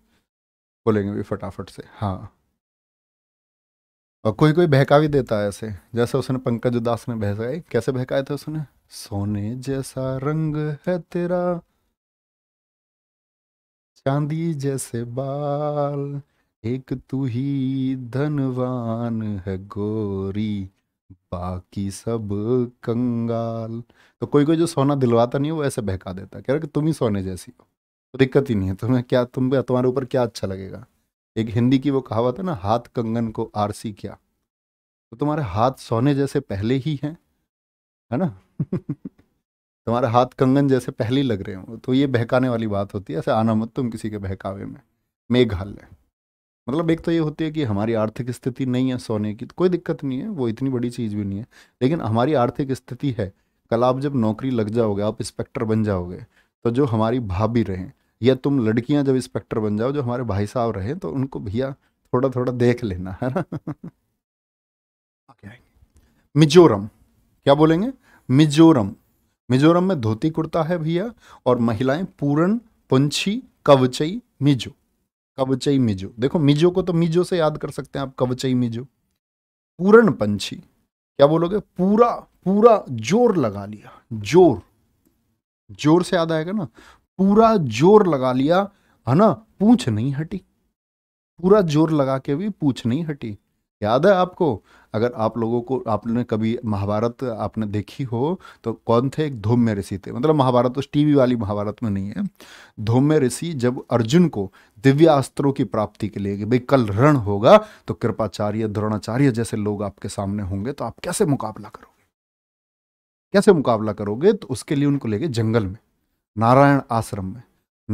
बोलेंगे भी फटाफट से हाँ और कोई कोई बहका भी देता है ऐसे जैसे उसने पंकज उदास ने बहका कैसे बहकाए थे उसने सोने जैसा रंग है तेरा चांदी जैसे बाल एक तू ही धनवान है गोरी बाकी सब कंगाल तो कोई कोई जो सोना दिलवाता नहीं वो ऐसे बहका देता कह रहा कि तुम ही सोने जैसी हो तो दिक्कत ही नहीं है तुम्हें क्या तुम तुम्हारे ऊपर क्या अच्छा लगेगा एक हिंदी की वो कहावत है ना हाथ कंगन को आरसी क्या तो तुम्हारे हाथ सोने जैसे पहले ही हैं है ना तुम्हारे हाथ कंगन जैसे पहले ही लग रहे हो तो ये बहकाने वाली बात होती है ऐसे आना मत तुम किसी के बहकावे में मेघाल मतलब एक तो ये होती है कि हमारी आर्थिक स्थिति नहीं है सोने की तो कोई दिक्कत नहीं है वो इतनी बड़ी चीज़ भी नहीं है लेकिन हमारी आर्थिक स्थिति है कल आप जब नौकरी लग जाओगे आप इंस्पेक्टर बन जाओगे तो जो हमारी भाभी रहें या तुम लड़कियां जब इंस्पेक्टर बन जाओ जो हमारे भाई साहब रहे तो उनको भैया थोड़ा थोड़ा देख लेना है ना मिजोरम क्या बोलेंगे मिजोरम मिजोरम में धोती कुर्ता है भैया और महिलाएं पूरन पंछी कवचई मिजो कवचई मिजो देखो मिजो को तो मिजो से याद कर सकते हैं आप कवचई मिजो पूरन पंछी क्या बोलोगे पूरा पूरा जोर लगा लिया जोर जोर से याद आएगा ना पूरा जोर लगा लिया है ना पूछ नहीं हटी पूरा जोर लगा के भी पूछ नहीं हटी याद है आपको अगर आप लोगों को आपने कभी महाभारत आपने देखी हो तो कौन थे एक धूम में ऋषि थे मतलब महाभारत तो टीवी वाली महाभारत में नहीं है धूम में ऋषि जब अर्जुन को अस्त्रों की प्राप्ति के लिए भाई कल रण होगा तो कृपाचार्य द्रोणाचार्य जैसे लोग आपके सामने होंगे तो आप कैसे मुकाबला करोगे कैसे मुकाबला करोगे तो उसके लिए उनको लेके जंगल में नारायण आश्रम में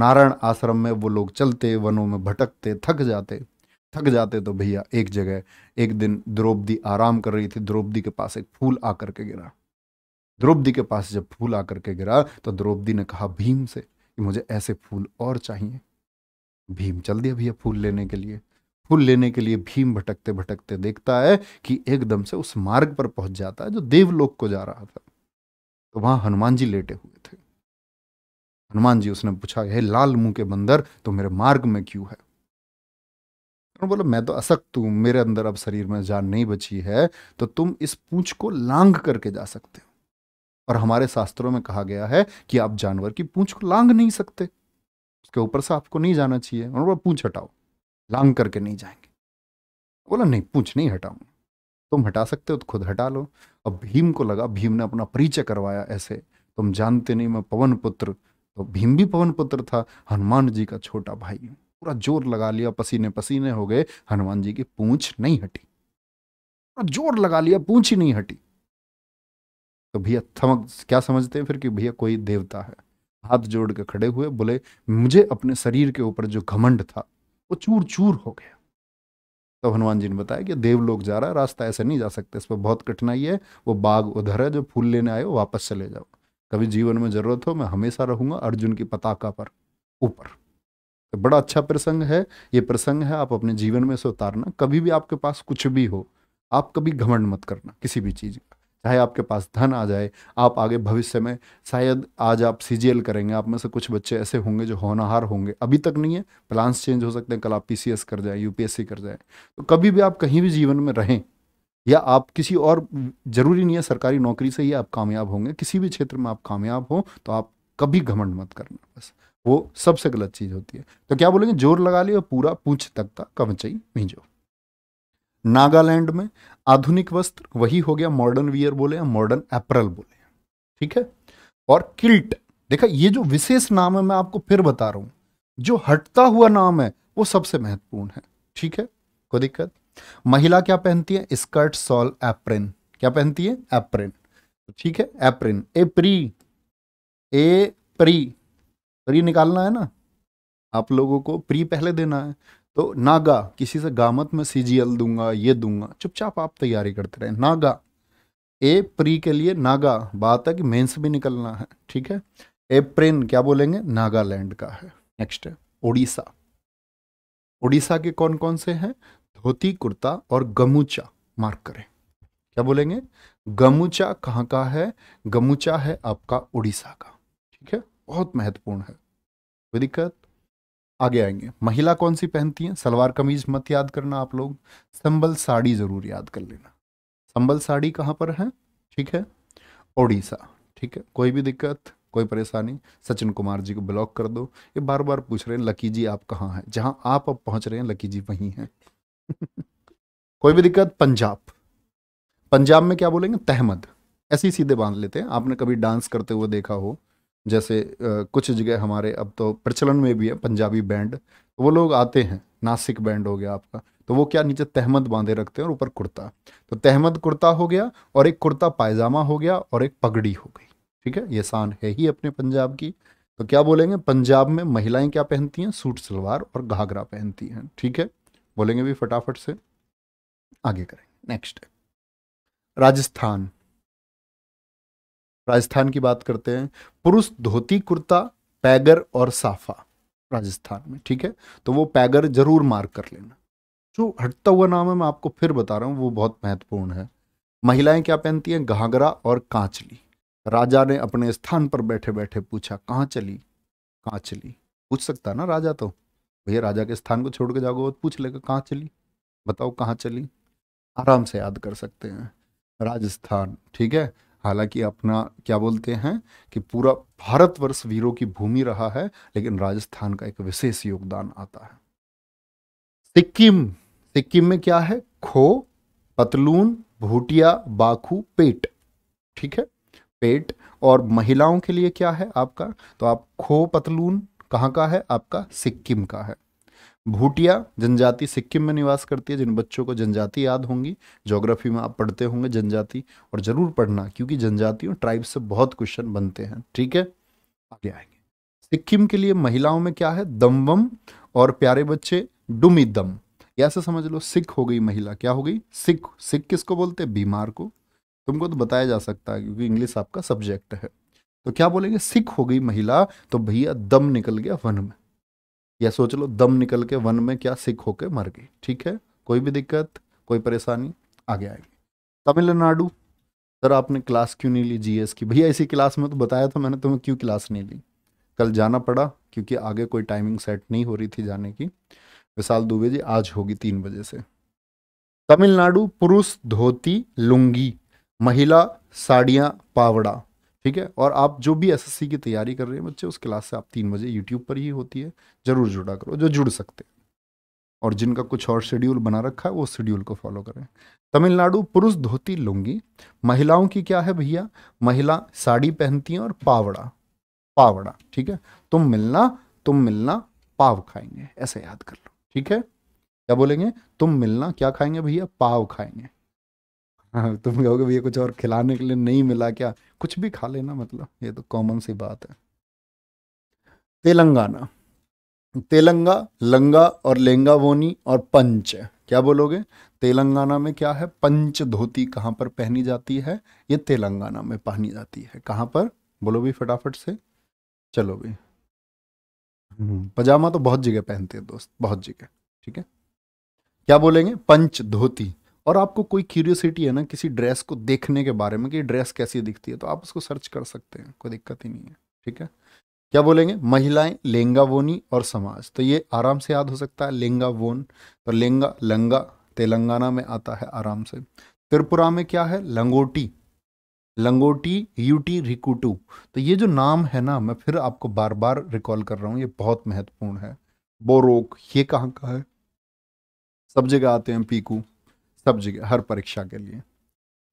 नारायण आश्रम में वो लोग चलते वनों में भटकते थक जाते थक जाते तो भैया एक जगह एक दिन द्रौपदी आराम कर रही थी द्रौपदी के पास एक फूल आकर के गिरा द्रौपदी के पास जब फूल आकर के गिरा तो द्रौपदी ने कहा भीम से कि मुझे ऐसे फूल और चाहिए भीम चल दिया भैया फूल लेने के लिए फूल लेने के लिए भीम भटकते भटकते देखता है कि एकदम से उस मार्ग पर पहुंच जाता है जो देवलोक को जा रहा था तो वहां हनुमान जी लेटे हुए थे हनुमान जी उसने पूछा हे लाल मुंह के बंदर तो मेरे मार्ग में क्यों है बोला मैं तो असक्त हूं मेरे अंदर अब शरीर में जान नहीं बची है तो तुम इस पूछ को लांग करके जा सकते हो और हमारे शास्त्रों में कहा गया है कि आप जानवर की पूछ को लांग नहीं सकते उसके ऊपर से आपको नहीं जाना चाहिए उन्होंने बोला पूछ हटाओ लांग करके नहीं जाएंगे बोला नहीं पूछ नहीं हटाऊंगा तुम हटा सकते हो तो खुद हटा लो अब भीम को लगा भीम ने अपना परिचय करवाया ऐसे तुम जानते नहीं मैं पवन पुत्र तो भीम भी पवन पुत्र था हनुमान जी का छोटा भाई पूरा जोर लगा लिया पसीने पसीने हो गए हनुमान जी की पूंछ नहीं हटी पूरा जोर लगा लिया पूंछ ही नहीं हटी तो भैया थमक क्या समझते हैं फिर कि भैया कोई देवता है हाथ जोड़ के खड़े हुए बोले मुझे अपने शरीर के ऊपर जो घमंड था वो चूर चूर हो गया तब तो हनुमान जी ने बताया कि देवलोक जा रहा है रास्ता ऐसे नहीं जा सकते इस पर बहुत कठिनाई है वो बाग उधर है जो फूल लेने आए हो वापस चले जाओ कभी जीवन में ज़रूरत हो मैं हमेशा रहूंगा अर्जुन की पताका पर ऊपर तो बड़ा अच्छा प्रसंग है ये प्रसंग है आप अपने जीवन में से उतारना कभी भी आपके पास कुछ भी हो आप कभी घमंड मत करना किसी भी चीज़ का चाहे आपके पास धन आ जाए आप आगे भविष्य में शायद आज आप सी करेंगे आप में से कुछ बच्चे ऐसे होंगे जो होनहार होंगे अभी तक नहीं है प्लान्स चेंज हो सकते हैं कल आप पी कर जाए यूपीएससी कर जाए तो कभी भी आप कहीं भी जीवन में रहें या आप किसी और ज़रूरी नहीं है सरकारी नौकरी से ही आप कामयाब होंगे किसी भी क्षेत्र में आप कामयाब हो तो आप कभी घमंड मत करना बस वो सबसे गलत चीज़ होती है तो क्या बोलेंगे जोर लगा लिया पूरा पूछ तक का कवचई भिंजो नागालैंड में आधुनिक वस्त्र वही हो गया मॉडर्न वियर बोले या मॉडर्न एप्रल बोले ठीक है और किल्ट देखा ये जो विशेष नाम है मैं आपको फिर बता रहा हूं जो हटता हुआ नाम है वो सबसे महत्वपूर्ण है ठीक है कोई दिक्कत महिला क्या पहनती है स्कर्ट सॉल एप्रिन क्या पहनती है एप्रिन ठीक है एप्रिन ए प्री ए प्री प्री निकालना है ना आप लोगों को प्री पहले देना है तो नागा किसी से गामत में सीजीएल दूंगा ये दूंगा चुपचाप आप तैयारी करते रहे नागा ए प्री के लिए नागा बात है कि मेंस भी निकलना है ठीक है एप्रिन क्या बोलेंगे नागालैंड का है नेक्स्ट है उड़ीसा उड़ीसा के कौन कौन से हैं धोती कुर्ता और गमूचा मार्क करें क्या बोलेंगे गमूचा कहाँ का है गमूचा है आपका उड़ीसा का ठीक है बहुत महत्वपूर्ण है कोई दिक्कत आगे आएंगे महिला कौन सी पहनती है सलवार कमीज मत याद करना आप लोग संबल साड़ी जरूर याद कर लेना संबल साड़ी कहाँ पर है ठीक है ओडिशा ठीक है कोई भी दिक्कत कोई परेशानी सचिन कुमार जी को ब्लॉक कर दो ये बार बार पूछ रहे हैं लकी जी आप कहाँ हैं जहाँ आप अब पहुँच रहे हैं लकी जी वहीं हैं कोई भी दिक्कत पंजाब पंजाब में क्या बोलेंगे तहमद ऐसे ही सीधे बांध लेते हैं आपने कभी डांस करते हुए देखा हो जैसे कुछ जगह हमारे अब तो प्रचलन में भी है पंजाबी बैंड तो वो लोग आते हैं नासिक बैंड हो गया आपका तो वो क्या नीचे तहमद बांधे रखते हैं और ऊपर कुर्ता तो तहमद कुर्ता हो गया और एक कुर्ता पायजामा हो गया और एक पगड़ी हो गई ठीक है ये शान है ही अपने पंजाब की तो क्या बोलेंगे पंजाब में महिलाएं क्या पहनती हैं सूट सलवार और घाघरा पहनती हैं ठीक है बोलेंगे भी फटाफट से आगे करेंगे नेक्स्ट राजस्थान राजस्थान की बात करते हैं पुरुष धोती कुर्ता पैगर और साफा राजस्थान में ठीक है तो वो पैगर जरूर मार्क कर लेना जो हटता हुआ नाम है मैं आपको फिर बता रहा हूं वो बहुत महत्वपूर्ण है महिलाएं क्या पहनती हैं घाघरा और कांचली राजा ने अपने स्थान पर बैठे बैठे पूछा कहाँ चली कांचली पूछ सकता ना राजा तो भैया राजा के स्थान को छोड़ के जाओगे तो पूछ लेगा कहाँ चली बताओ कहाँ चली आराम से याद कर सकते हैं राजस्थान ठीक है हालांकि अपना क्या बोलते हैं कि पूरा भारतवर्ष वीरों की भूमि रहा है लेकिन राजस्थान का एक विशेष योगदान आता है सिक्किम सिक्किम में क्या है खो पतलून भूटिया बाखू पेट ठीक है पेट और महिलाओं के लिए क्या है आपका तो आप खो पतलून कहाँ का है आपका सिक्किम का है भूटिया जनजाति सिक्किम में निवास करती है जिन बच्चों को जनजाति याद होंगी ज्योग्राफी में आप पढ़ते होंगे जनजाति और ज़रूर पढ़ना क्योंकि जनजाति और ट्राइब से बहुत क्वेश्चन बनते हैं ठीक है आगे आएंगे सिक्किम के लिए महिलाओं में क्या है दमवम और प्यारे बच्चे डुमी दम ऐसे समझ लो सिख हो गई महिला क्या हो गई सिख सिख किसको बोलते हैं बीमार को तुमको तो बताया जा सकता है क्योंकि इंग्लिश आपका सब्जेक्ट है तो क्या बोलेंगे सिख हो गई महिला तो भैया दम निकल गया वन में या सोच लो दम निकल के वन में क्या सिख होके मर गई ठीक है कोई भी दिक्कत कोई परेशानी आगे आएगी तमिलनाडु सर आपने क्लास क्यों नहीं ली जीएस की भैया इसी क्लास में तो बताया था मैंने तुम्हें क्यों क्लास नहीं ली कल जाना पड़ा क्योंकि आगे कोई टाइमिंग सेट नहीं हो रही थी जाने की विशाल दुबे जी आज होगी तीन बजे से तमिलनाडु पुरुष धोती लुंगी महिला साड़ियां पावड़ा ठीक है और आप जो भी एस की तैयारी कर रहे हैं बच्चे उस क्लास से आप तीन बजे यूट्यूब पर ही होती है ज़रूर जुड़ा करो जो जुड़ सकते हैं और जिनका कुछ और शेड्यूल बना रखा है वो शेड्यूल को फॉलो करें तमिलनाडु पुरुष धोती लुंगी महिलाओं की क्या है भैया महिला साड़ी पहनती हैं और पावड़ा पावड़ा ठीक है तुम मिलना तुम मिलना पाव खाएंगे ऐसे याद कर लो ठीक है क्या बोलेंगे तुम मिलना क्या खाएंगे भैया पाव खाएंगे हाँ, तुम कहोगे भैया कुछ और खिलाने के लिए नहीं मिला क्या कुछ भी खा लेना मतलब ये तो कॉमन सी बात है तेलंगाना तेलंगा लंगा और लेंगा बोनी और पंच क्या बोलोगे तेलंगाना में क्या है पंच धोती कहाँ पर पहनी जाती है ये तेलंगाना में पहनी जाती है कहाँ पर बोलो भी फटाफट से चलो भी हम्म, पजामा तो बहुत जगह पहनते हैं दोस्त बहुत जगह ठीक है क्या बोलेंगे पंच धोती और आपको कोई क्यूरियोसिटी है ना किसी ड्रेस को देखने के बारे में कि ड्रेस कैसी दिखती है तो आप उसको सर्च कर सकते हैं कोई दिक्कत ही नहीं है ठीक है क्या बोलेंगे महिलाएं लेंगा वोनी और समाज तो ये आराम से याद हो सकता है लेंगा वोन तो लेंगा लंगा तेलंगाना में आता है आराम से त्रिपुरा में क्या है लंगोटी लंगोटी यूटी रिकुटू तो ये जो नाम है ना मैं फिर आपको बार बार रिकॉल कर रहा हूँ ये बहुत महत्वपूर्ण है बोरोक ये कहाँ का है सब जगह आते हैं पीकू सब जगह हर परीक्षा के लिए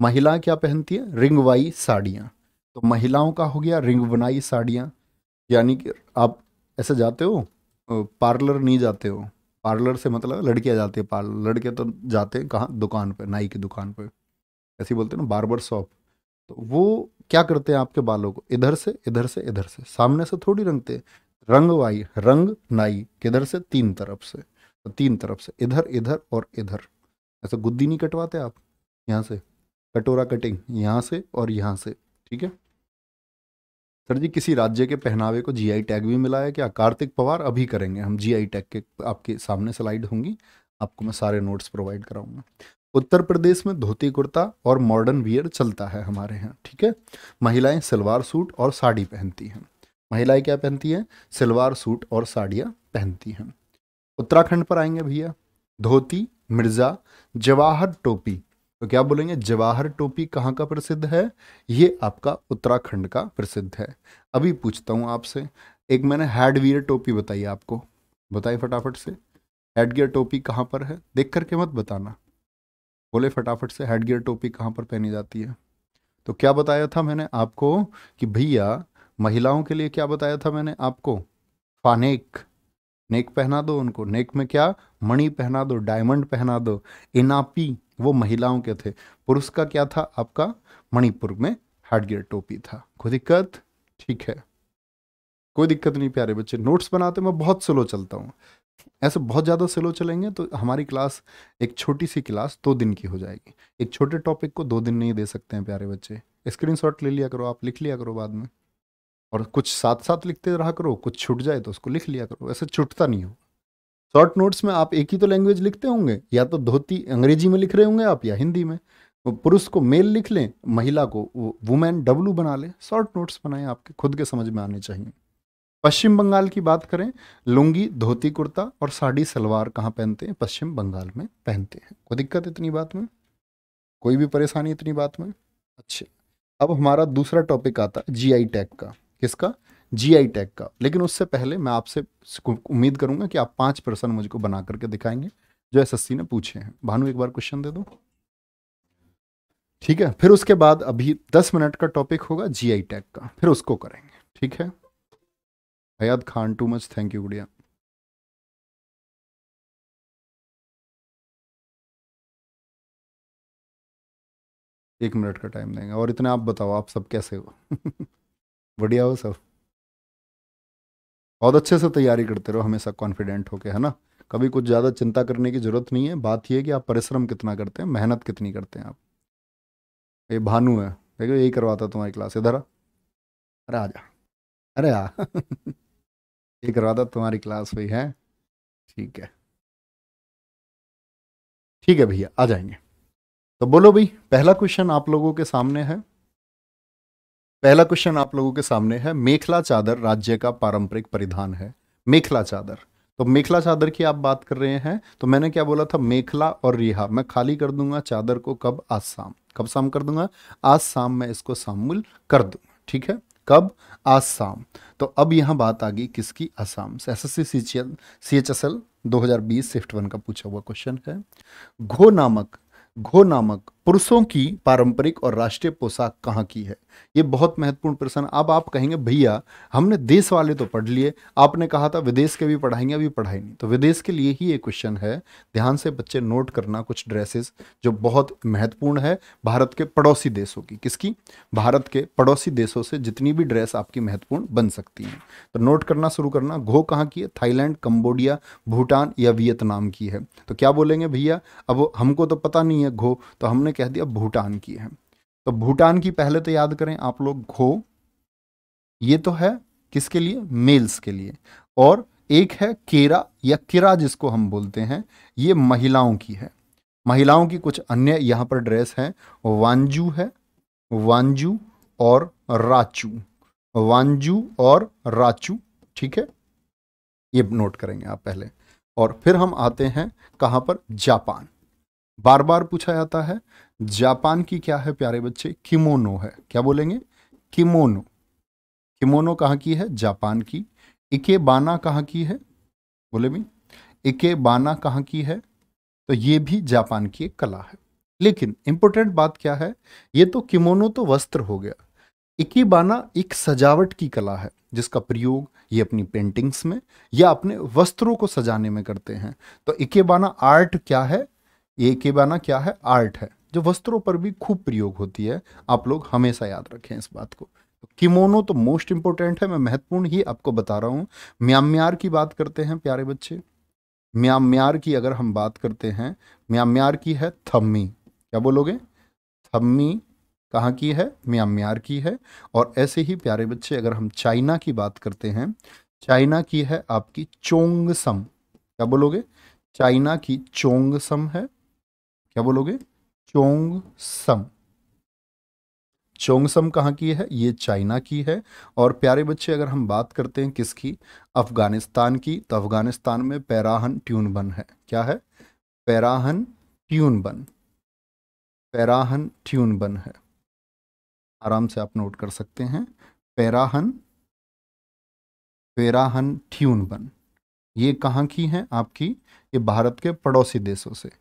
महिला क्या पहनती है वाई साड़ियाँ तो महिलाओं का हो गया रिंग बनाई साड़ियाँ यानी कि आप ऐसे जाते हो पार्लर नहीं जाते हो पार्लर से मतलब लड़कियाँ जाती है पार्लर लड़के तो जाते हैं कहाँ दुकान पर नाई की दुकान पर ऐसे बोलते हैं ना बार्बर शॉप तो वो क्या करते हैं आपके बालों को इधर से इधर से इधर से सामने से थोड़ी रंगते रंग वाई रंग नाई किधर से तीन तरफ से तो तीन तरफ से इधर इधर और इधर ऐसा गुद्दी नहीं कटवाते आप यहाँ से कटोरा कटिंग यहाँ से और यहाँ से ठीक है सर जी किसी राज्य के पहनावे को जीआई टैग भी मिला है क्या कार्तिक पवार अभी करेंगे हम जीआई टैग के आपके सामने स्लाइड होंगी आपको मैं सारे नोट्स प्रोवाइड कराऊंगा उत्तर प्रदेश में धोती कुर्ता और मॉडर्न वियर चलता है हमारे यहाँ ठीक है महिलाएं सलवार सूट और साड़ी पहनती हैं महिलाएं क्या पहनती हैं सलवार सूट और साड़ियाँ पहनती हैं उत्तराखंड पर आएंगे भैया धोती मिर्ज़ा जवाहर टोपी तो क्या बोलेंगे जवाहर टोपी कहाँ का प्रसिद्ध है ये आपका उत्तराखंड का प्रसिद्ध है अभी पूछता हूँ आपसे एक मैंने हैडवियर टोपी बताई आपको बताई फटाफट से हेडगियर टोपी कहाँ पर है देख करके मत बताना बोले फटाफट से हेडगियर टोपी कहाँ पर पहनी जाती है तो क्या बताया था मैंने आपको कि भैया महिलाओं के लिए क्या बताया था मैंने आपको फानेक नेक पहना दो उनको नेक में क्या मणि पहना दो डायमंड पहना दो इनापी वो महिलाओं के थे पुरुष का क्या था आपका मणिपुर में हार्डगियर टोपी था कोई दिक्कत ठीक है कोई दिक्कत नहीं प्यारे बच्चे नोट्स बनाते मैं बहुत स्लो चलता हूँ ऐसे बहुत ज़्यादा स्लो चलेंगे तो हमारी क्लास एक छोटी सी क्लास दो दिन की हो जाएगी एक छोटे टॉपिक को दो दिन नहीं दे सकते हैं प्यारे बच्चे स्क्रीनशॉट ले लिया करो आप लिख लिया करो बाद में और कुछ साथ साथ लिखते रहा करो कुछ छूट जाए तो उसको लिख लिया करो ऐसे छूटता नहीं हो शॉर्ट नोट्स में आप एक ही तो लैंग्वेज लिखते होंगे या तो धोती अंग्रेजी में लिख रहे होंगे आप या हिंदी में पुरुष को मेल लिख लें महिला को वुमेन डब्लू बना लें शॉर्ट नोट्स बनाएं आपके खुद के समझ में आने चाहिए पश्चिम बंगाल की बात करें लुंगी धोती कुर्ता और साड़ी सलवार कहाँ पहनते हैं पश्चिम बंगाल में पहनते हैं कोई दिक्कत इतनी बात में कोई भी परेशानी इतनी बात में अच्छा अब हमारा दूसरा टॉपिक आता है जी आई टैग का किसका जीआई टैग का लेकिन उससे पहले मैं आपसे उम्मीद करूंगा कि आप पांच प्रश्न मुझको बना करके दिखाएंगे जो एस ने पूछे हैं भानु एक बार क्वेश्चन दे दो ठीक है फिर उसके बाद अभी दस मिनट का टॉपिक होगा जी टैग का फिर उसको करेंगे ठीक है Hayat Khan too much thank you गुड़िया एक मिनट का टाइम देंगे और इतने आप बताओ आप सब कैसे हो बढ़िया हो सब बहुत अच्छे से तैयारी करते रहो हमेशा कॉन्फिडेंट होके है ना कभी कुछ ज़्यादा चिंता करने की ज़रूरत नहीं है बात यह है कि आप परिश्रम कितना करते हैं मेहनत कितनी करते हैं आप ये भानु है देखो यही करवाता तुम्हारी क्लास इधर अरे आ जा अरे आ ये करवाता तुम्हारी क्लास हुई है ठीक है ठीक है भैया आ जाएंगे तो बोलो भाई पहला क्वेश्चन आप लोगों के सामने है पहला क्वेश्चन आप लोगों के सामने है मेखला चादर राज्य का पारंपरिक परिधान है मेखला चादर तो मेखला चादर की आप बात कर रहे हैं तो मैंने क्या बोला था मेखला और रिहा मैं खाली कर दूंगा चादर को कब आज शाम कब शाम कर दूंगा आज शाम मैं इसको शामिल कर दूंगा ठीक है कब आज शाम तो अब यहां बात आ गई किसकी आसाम से S S C C H S L दो शिफ्ट वन का पूछा हुआ क्वेश्चन है घो नामक घो नामक पुरुषों की पारंपरिक और राष्ट्रीय पोशाक कहाँ की है ये बहुत महत्वपूर्ण प्रश्न अब आप कहेंगे भैया हमने देश वाले तो पढ़ लिए आपने कहा था विदेश के भी पढ़ाएंगे अभी पढ़ाई नहीं तो विदेश के लिए ही एक क्वेश्चन है ध्यान से बच्चे नोट करना कुछ ड्रेसेस जो बहुत महत्वपूर्ण है भारत के पड़ोसी देशों की किसकी भारत के पड़ोसी देशों से जितनी भी ड्रेस आपकी महत्वपूर्ण बन सकती हैं तो नोट करना शुरू करना घो कहाँ की है थाईलैंड कम्बोडिया भूटान या वियतनाम की है तो क्या बोलेंगे भैया अब हमको तो पता नहीं है घो तो हमने उन्होंने कह दिया भूटान की है तो भूटान की पहले तो याद करें आप लोग घो ये तो है किसके लिए मेल्स के लिए और एक है केरा या किरा जिसको हम बोलते हैं ये महिलाओं की है महिलाओं की कुछ अन्य यहाँ पर ड्रेस हैं वांजू है वांजू और राचू वांजू और राचू ठीक है ये नोट करेंगे आप पहले और फिर हम आते हैं कहाँ पर जापान बार बार पूछा जाता है जापान की क्या है प्यारे बच्चे किमोनो है क्या बोलेंगे किमोनो किमोनो कहाँ की है जापान की इकेबाना कहाँ की है बोले भी इके बाना कहाँ की है तो ये भी जापान की एक कला है लेकिन इंपॉर्टेंट बात क्या है ये तो किमोनो तो वस्त्र हो गया इकेबाना एक सजावट की कला है जिसका प्रयोग ये अपनी पेंटिंग्स में या अपने वस्त्रों को सजाने में करते हैं तो इकेबाना आर्ट क्या है ये के बाना क्या है आर्ट है जो वस्त्रों पर भी खूब प्रयोग होती है आप लोग हमेशा याद रखें इस बात को तो किमोनो तो मोस्ट इंपॉर्टेंट है मैं महत्वपूर्ण ही आपको बता रहा हूँ म्याम्यार की बात करते हैं प्यारे बच्चे म्याम्यार की अगर हम बात करते हैं म्याम्यार की है थम्मी क्या बोलोगे थम्मी कहाँ की है म्याम्यार की है और ऐसे ही प्यारे बच्चे अगर हम चाइना की बात करते हैं चाइना की है आपकी चोंगसम क्या बोलोगे चाइना की चोंगसम है क्या बोलोगे चोंग सम चोंगसम कहाँ की है ये चाइना की है और प्यारे बच्चे अगर हम बात करते हैं किसकी अफ़गानिस्तान की तो अफ़गानिस्तान में पैराहन ट्यूनबन है क्या है पैराहन ट्यूनबन पैराहन ट्यूनबन है आराम से आप नोट कर सकते हैं पैराहन पैराहन ट्यूनबन ये कहाँ की हैं आपकी ये भारत के पड़ोसी देशों से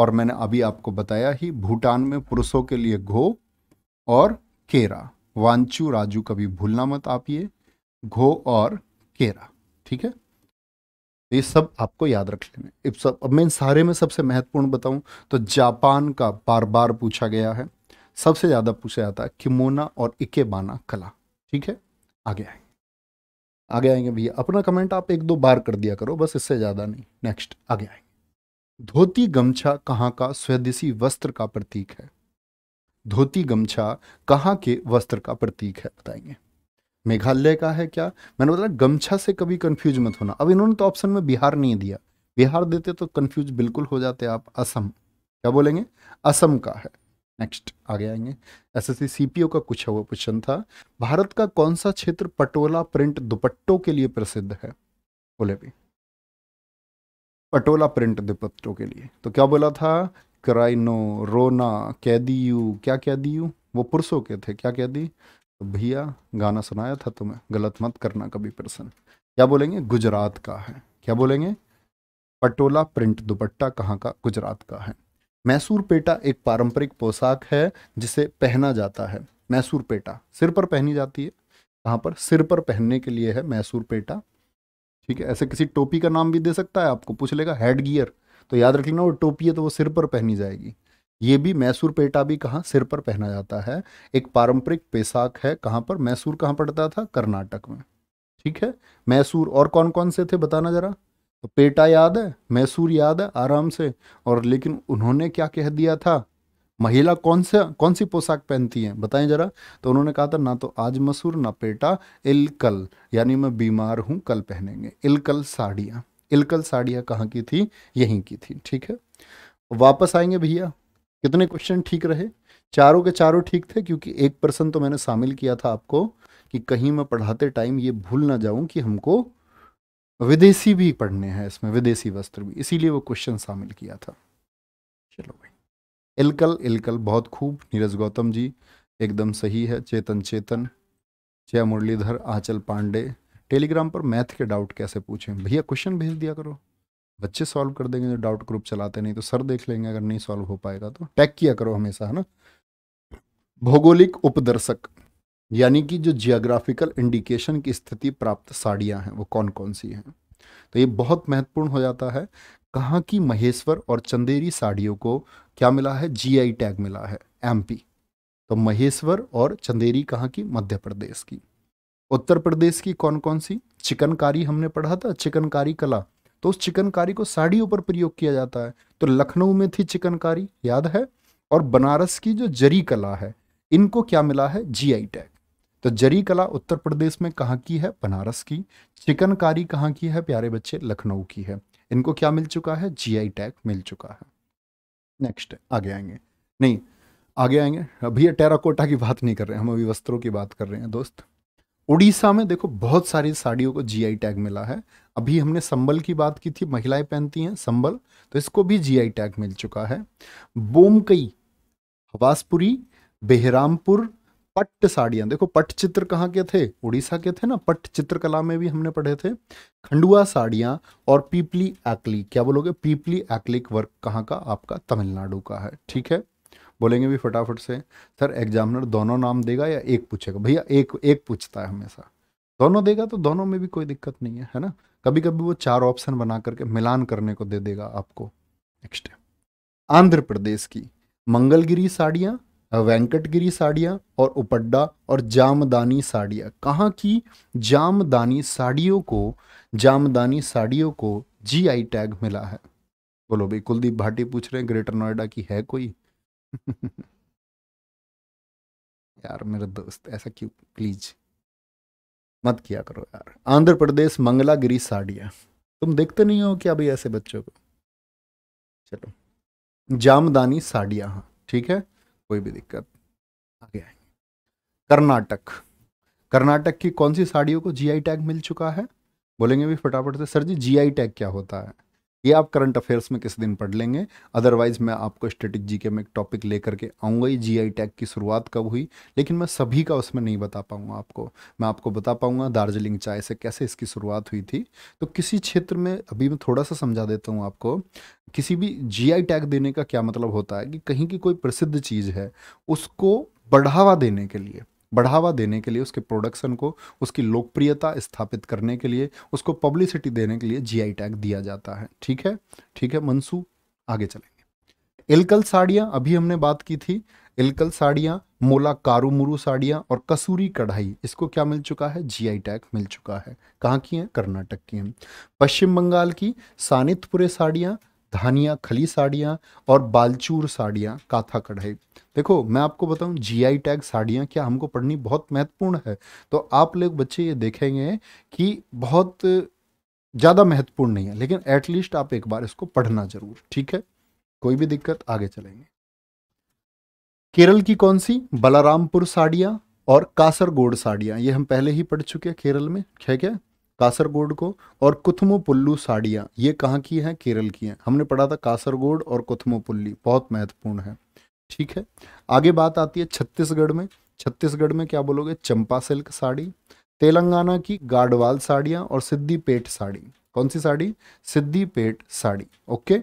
और मैंने अभी आपको बताया ही भूटान में पुरुषों के लिए घो और केरा वांचू राजू कभी भूलना मत आप ये घो और केरा ठीक है तो ये सब आपको याद रख लेने सब अब मैं इन सारे में सबसे महत्वपूर्ण बताऊं तो जापान का बार बार पूछा गया है सबसे ज़्यादा पूछा जाता है किमोना और इकेबाना कला ठीक है आगे आएंगे आगे आएंगे भैया अपना कमेंट आप एक दो बार कर दिया करो बस इससे ज़्यादा नहीं नेक्स्ट आगे आएंगे धोती गमछा कहाँ का स्वदेशी वस्त्र का प्रतीक है धोती गमछा कहाँ के वस्त्र का प्रतीक है बताएंगे मेघालय का है क्या मैंने बताया गमछा से कभी कंफ्यूज मत होना अब इन्होंने तो ऑप्शन में बिहार नहीं दिया बिहार देते तो कंफ्यूज बिल्कुल हो जाते आप असम क्या बोलेंगे असम का है नेक्स्ट आगे आएंगे एसएससी सीपीओ का कुछ हुआ क्वेश्चन था भारत का कौन सा क्षेत्र पटोला प्रिंट दुपट्टों के लिए प्रसिद्ध है बोले भी पटोला प्रिंट दिपत्रों के लिए तो क्या बोला था क्राइनो रोना कैदी यू क्या कैदी यू वो पुरुषों के थे क्या कैदी तो भैया गाना सुनाया था तुम्हें गलत मत करना कभी प्रश्न क्या बोलेंगे गुजरात का है क्या बोलेंगे पटोला प्रिंट दुपट्टा कहाँ का गुजरात का है मैसूर पेटा एक पारंपरिक पोशाक है जिसे पहना जाता है मैसूर पेटा सिर पर पहनी जाती है कहाँ पर सिर पर पहनने के लिए है मैसूर पेटा ठीक है ऐसे किसी टोपी का नाम भी दे सकता है आपको पूछ लेगा हेड गियर तो याद रख लेना वो टोपी है तो वो सिर पर पहनी जाएगी ये भी मैसूर पेटा भी कहाँ सिर पर पहना जाता है एक पारंपरिक पेशाक है कहाँ पर मैसूर कहाँ पड़ता था कर्नाटक में ठीक है मैसूर और कौन कौन से थे बताना ज़रा तो पेटा याद है मैसूर याद है आराम से और लेकिन उन्होंने क्या कह दिया था महिला कौन सा कौन सी पोशाक पहनती हैं बताएं जरा तो उन्होंने कहा था ना तो आज मसूर ना पेटा इलकल यानी मैं बीमार हूँ कल पहनेंगे इलकल साड़ियाँ इलकल साड़ियाँ कहाँ की थी यहीं की थी ठीक है वापस आएंगे भैया कितने क्वेश्चन ठीक रहे चारों के चारों ठीक थे क्योंकि एक पर्सन तो मैंने शामिल किया था आपको कि कहीं मैं पढ़ाते टाइम ये भूल ना जाऊं कि हमको विदेशी भी पढ़ने हैं इसमें विदेशी वस्त्र भी इसीलिए वो क्वेश्चन शामिल किया था चलो भाई इलकल इलकल बहुत खूब नीरज गौतम जी एकदम सही है चेतन चेतन जय मुरलीधर आंचल पांडे टेलीग्राम पर मैथ के डाउट कैसे पूछें भैया क्वेश्चन भेज दिया करो बच्चे सॉल्व कर देंगे जो डाउट ग्रुप चलाते नहीं तो सर देख लेंगे अगर नहीं सॉल्व हो पाएगा तो टैग किया करो हमेशा है ना भौगोलिक उपदर्शक यानी कि जो जियोग्राफिकल इंडिकेशन की स्थिति प्राप्त साड़ियाँ हैं वो कौन कौन सी हैं तो ये बहुत महत्वपूर्ण हो जाता है कहाँ की महेश्वर और चंदेरी साड़ियों को क्या मिला है जीआई टैग मिला है एमपी तो महेश्वर और चंदेरी कहाँ की मध्य प्रदेश की उत्तर प्रदेश की कौन कौन सी चिकनकारी हमने पढ़ा था चिकनकारी कला तो उस चिकनकारी को साड़ियों पर प्रयोग किया जाता है तो लखनऊ में थी चिकनकारी याद है और बनारस की जो जरी कला है इनको क्या मिला है जीआई टैग तो जरी कला उत्तर प्रदेश में कहाँ की है बनारस की चिकनकारी कहाँ की है प्यारे बच्चे लखनऊ की है इनको क्या मिल चुका है जीआई टैग मिल चुका है नेक्स्ट आगे आएंगे नहीं आगे आएंगे अभी ये टेराकोटा की बात नहीं कर रहे हैं हम अभी वस्त्रों की बात कर रहे हैं दोस्त उड़ीसा में देखो बहुत सारी साड़ियों को जीआई टैग मिला है अभी हमने संबल की बात की थी महिलाएं पहनती हैं संबल तो इसको भी जीआई टैग मिल चुका है बोमकई हवासपुरी बेहरामपुर पट्ट साड़ियाँ देखो पट्ट चित्र कहाँ के थे उड़ीसा के थे ना पट्ट चित्रकला में भी हमने पढ़े थे खंडुआ साड़ियाँ और पीपली एक्लिक क्या बोलोगे पीपली एक्लिक वर्क कहाँ का आपका तमिलनाडु का है ठीक है बोलेंगे भी फटाफट से सर एग्जामिनर दोनों नाम देगा या एक पूछेगा भैया एक एक पूछता है हमेशा दोनों देगा तो दोनों में भी कोई दिक्कत नहीं है है ना कभी कभी वो चार ऑप्शन बना करके मिलान करने को दे देगा आपको नेक्स्ट आंध्र प्रदेश की मंगलगिरी साड़ियाँ वेंकटगिरी साड़ियाँ और उपड्डा और जामदानी साड़ियाँ कहाँ की जामदानी साड़ियों को जामदानी साड़ियों को जीआई टैग मिला है बोलो भाई कुलदीप भाटी पूछ रहे हैं ग्रेटर नोएडा की है कोई यार मेरे दोस्त ऐसा क्यों प्लीज मत किया करो यार आंध्र प्रदेश मंगलागिरी साड़ियाँ तुम देखते नहीं हो क्या भाई ऐसे बच्चों को चलो जामदानी साड़ियाँ हाँ ठीक है कोई भी दिक्कत आगे कर्नाटक कर्नाटक की कौन सी साड़ियों को जीआई टैग मिल चुका है बोलेंगे भी फटाफट से सर जी जीआई टैग क्या होता है ये आप करंट अफेयर्स में किस दिन पढ़ लेंगे अदरवाइज मैं आपको स्टेटिक जीके में एक टॉपिक लेकर के आऊँगा ही जी आई टैग की शुरुआत कब हुई लेकिन मैं सभी का उसमें नहीं बता पाऊँगा आपको मैं आपको बता पाऊँगा दार्जिलिंग चाय से कैसे इसकी शुरुआत हुई थी तो किसी क्षेत्र में अभी मैं थोड़ा सा समझा देता हूँ आपको किसी भी जी टैग देने का क्या मतलब होता है कि कहीं की कोई प्रसिद्ध चीज़ है उसको बढ़ावा देने के लिए बढ़ावा देने के लिए उसके प्रोडक्शन को उसकी लोकप्रियता स्थापित करने के लिए उसको पब्लिसिटी देने के लिए जीआई टैग दिया जाता है ठीक है ठीक है मंसू आगे चलेंगे एलकल साड़ियाँ अभी हमने बात की थी एलकल साड़ियाँ मोला कारूमुरु साड़ियाँ और कसूरी कढ़ाई इसको क्या मिल चुका है जीआई टैग मिल चुका है कहाँ की हैं कर्नाटक की हैं पश्चिम बंगाल की सानितपुरे साड़ियाँ धानिया खली साड़ियाँ और बालचूर साड़ियाँ काथा कढ़ाई देखो मैं आपको बताऊं जीआई टैग साड़ियाँ क्या हमको पढ़नी बहुत महत्वपूर्ण है तो आप लोग बच्चे ये देखेंगे कि बहुत ज़्यादा महत्वपूर्ण नहीं है लेकिन एटलीस्ट आप एक बार इसको पढ़ना जरूर ठीक है कोई भी दिक्कत आगे चलेंगे केरल की कौन सी बलारामपुर साड़ियां और कासरगोड साड़ियां ये हम पहले ही पढ़ चुके हैं केरल में है क्या कासरगोड को और कुथमो पुल्लू साड़ियाँ ये कहाँ की हैं केरल की हैं हमने पढ़ा था कासरगोड और कुथमो पुल्ली बहुत महत्वपूर्ण है ठीक है आगे बात आती है छत्तीसगढ़ में छत्तीसगढ़ में क्या बोलोगे चंपा सिल्क साड़ी तेलंगाना की गाडवाल साड़ियाँ और सिद्धि पेट साड़ी कौन सी sari Siddipet sari okay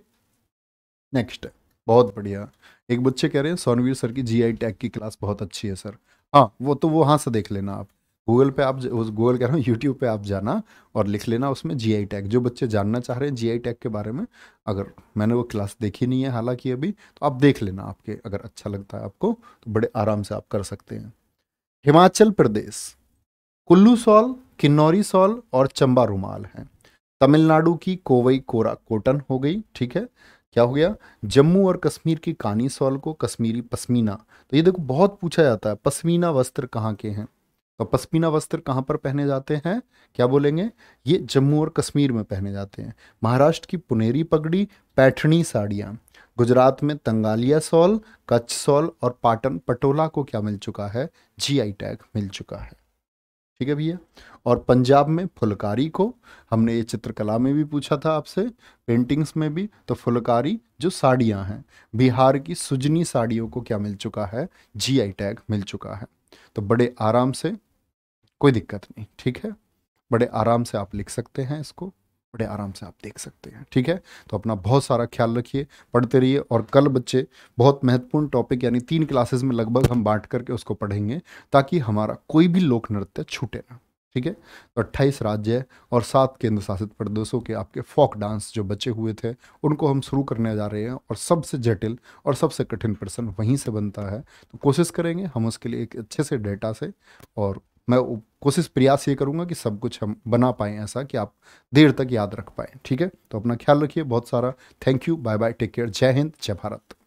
next बहुत बढ़िया एक बच्चे कह रहे हैं सोनवीर सर की जीआई टैग की क्लास बहुत अच्छी है सर हाँ वो तो वो हाँ से देख लेना आप गूगल पे आप गूगल कह रहा हूँ यूट्यूब पे आप जाना और लिख लेना उसमें जी आई टैग जो बच्चे जानना चाह रहे हैं जी आई टैग के बारे में अगर मैंने वो क्लास देखी नहीं है हालांकि अभी तो आप देख लेना आपके अगर अच्छा लगता है आपको तो बड़े आराम से आप कर सकते हैं हिमाचल प्रदेश कुल्लू सॉल किन्नौरी सॉल और चंबा रुमाल है तमिलनाडु की कोवई कोरा कोटन हो गई ठीक है क्या हो गया जम्मू और कश्मीर की कानी सॉल को कश्मीरी पश्मीना तो ये देखो बहुत पूछा जाता है पश्मीना वस्त्र कहाँ के हैं तो पश्मीना वस्त्र कहाँ पर पहने जाते हैं क्या बोलेंगे ये जम्मू और कश्मीर में पहने जाते हैं महाराष्ट्र की पुनेरी पगड़ी पैठणी साड़ियाँ गुजरात में तंगालिया सॉल कच्छ सॉल और पाटन पटोला को क्या मिल चुका है जीआई टैग मिल चुका है ठीक है भैया और पंजाब में फुलकारी को हमने ये चित्रकला में भी पूछा था आपसे पेंटिंग्स में भी तो फुलकारी जो साड़ियाँ हैं बिहार की सुजनी साड़ियों को क्या मिल चुका है जीआई टैग मिल चुका है तो बड़े आराम से कोई दिक्कत नहीं ठीक है बड़े आराम से आप लिख सकते हैं इसको बड़े आराम से आप देख सकते हैं ठीक है तो अपना बहुत सारा ख्याल रखिए पढ़ते रहिए और कल बच्चे बहुत महत्वपूर्ण टॉपिक यानी तीन क्लासेस में लगभग हम बांट करके उसको पढ़ेंगे ताकि हमारा कोई भी लोक नृत्य छूटे ना ठीक है तो अट्ठाईस राज्य और सात केंद्र शासित प्रदेशों के आपके फोक डांस जो बचे हुए थे उनको हम शुरू करने जा रहे हैं और सबसे जटिल और सबसे कठिन प्रश्न वहीं से बनता है तो कोशिश करेंगे हम उसके लिए एक अच्छे से डेटा से और मैं कोशिश प्रयास ये करूँगा कि सब कुछ हम बना पाएँ ऐसा कि आप देर तक याद रख पाएँ ठीक है तो अपना ख्याल रखिए बहुत सारा thank you bye bye take care Jai Hind जय भारत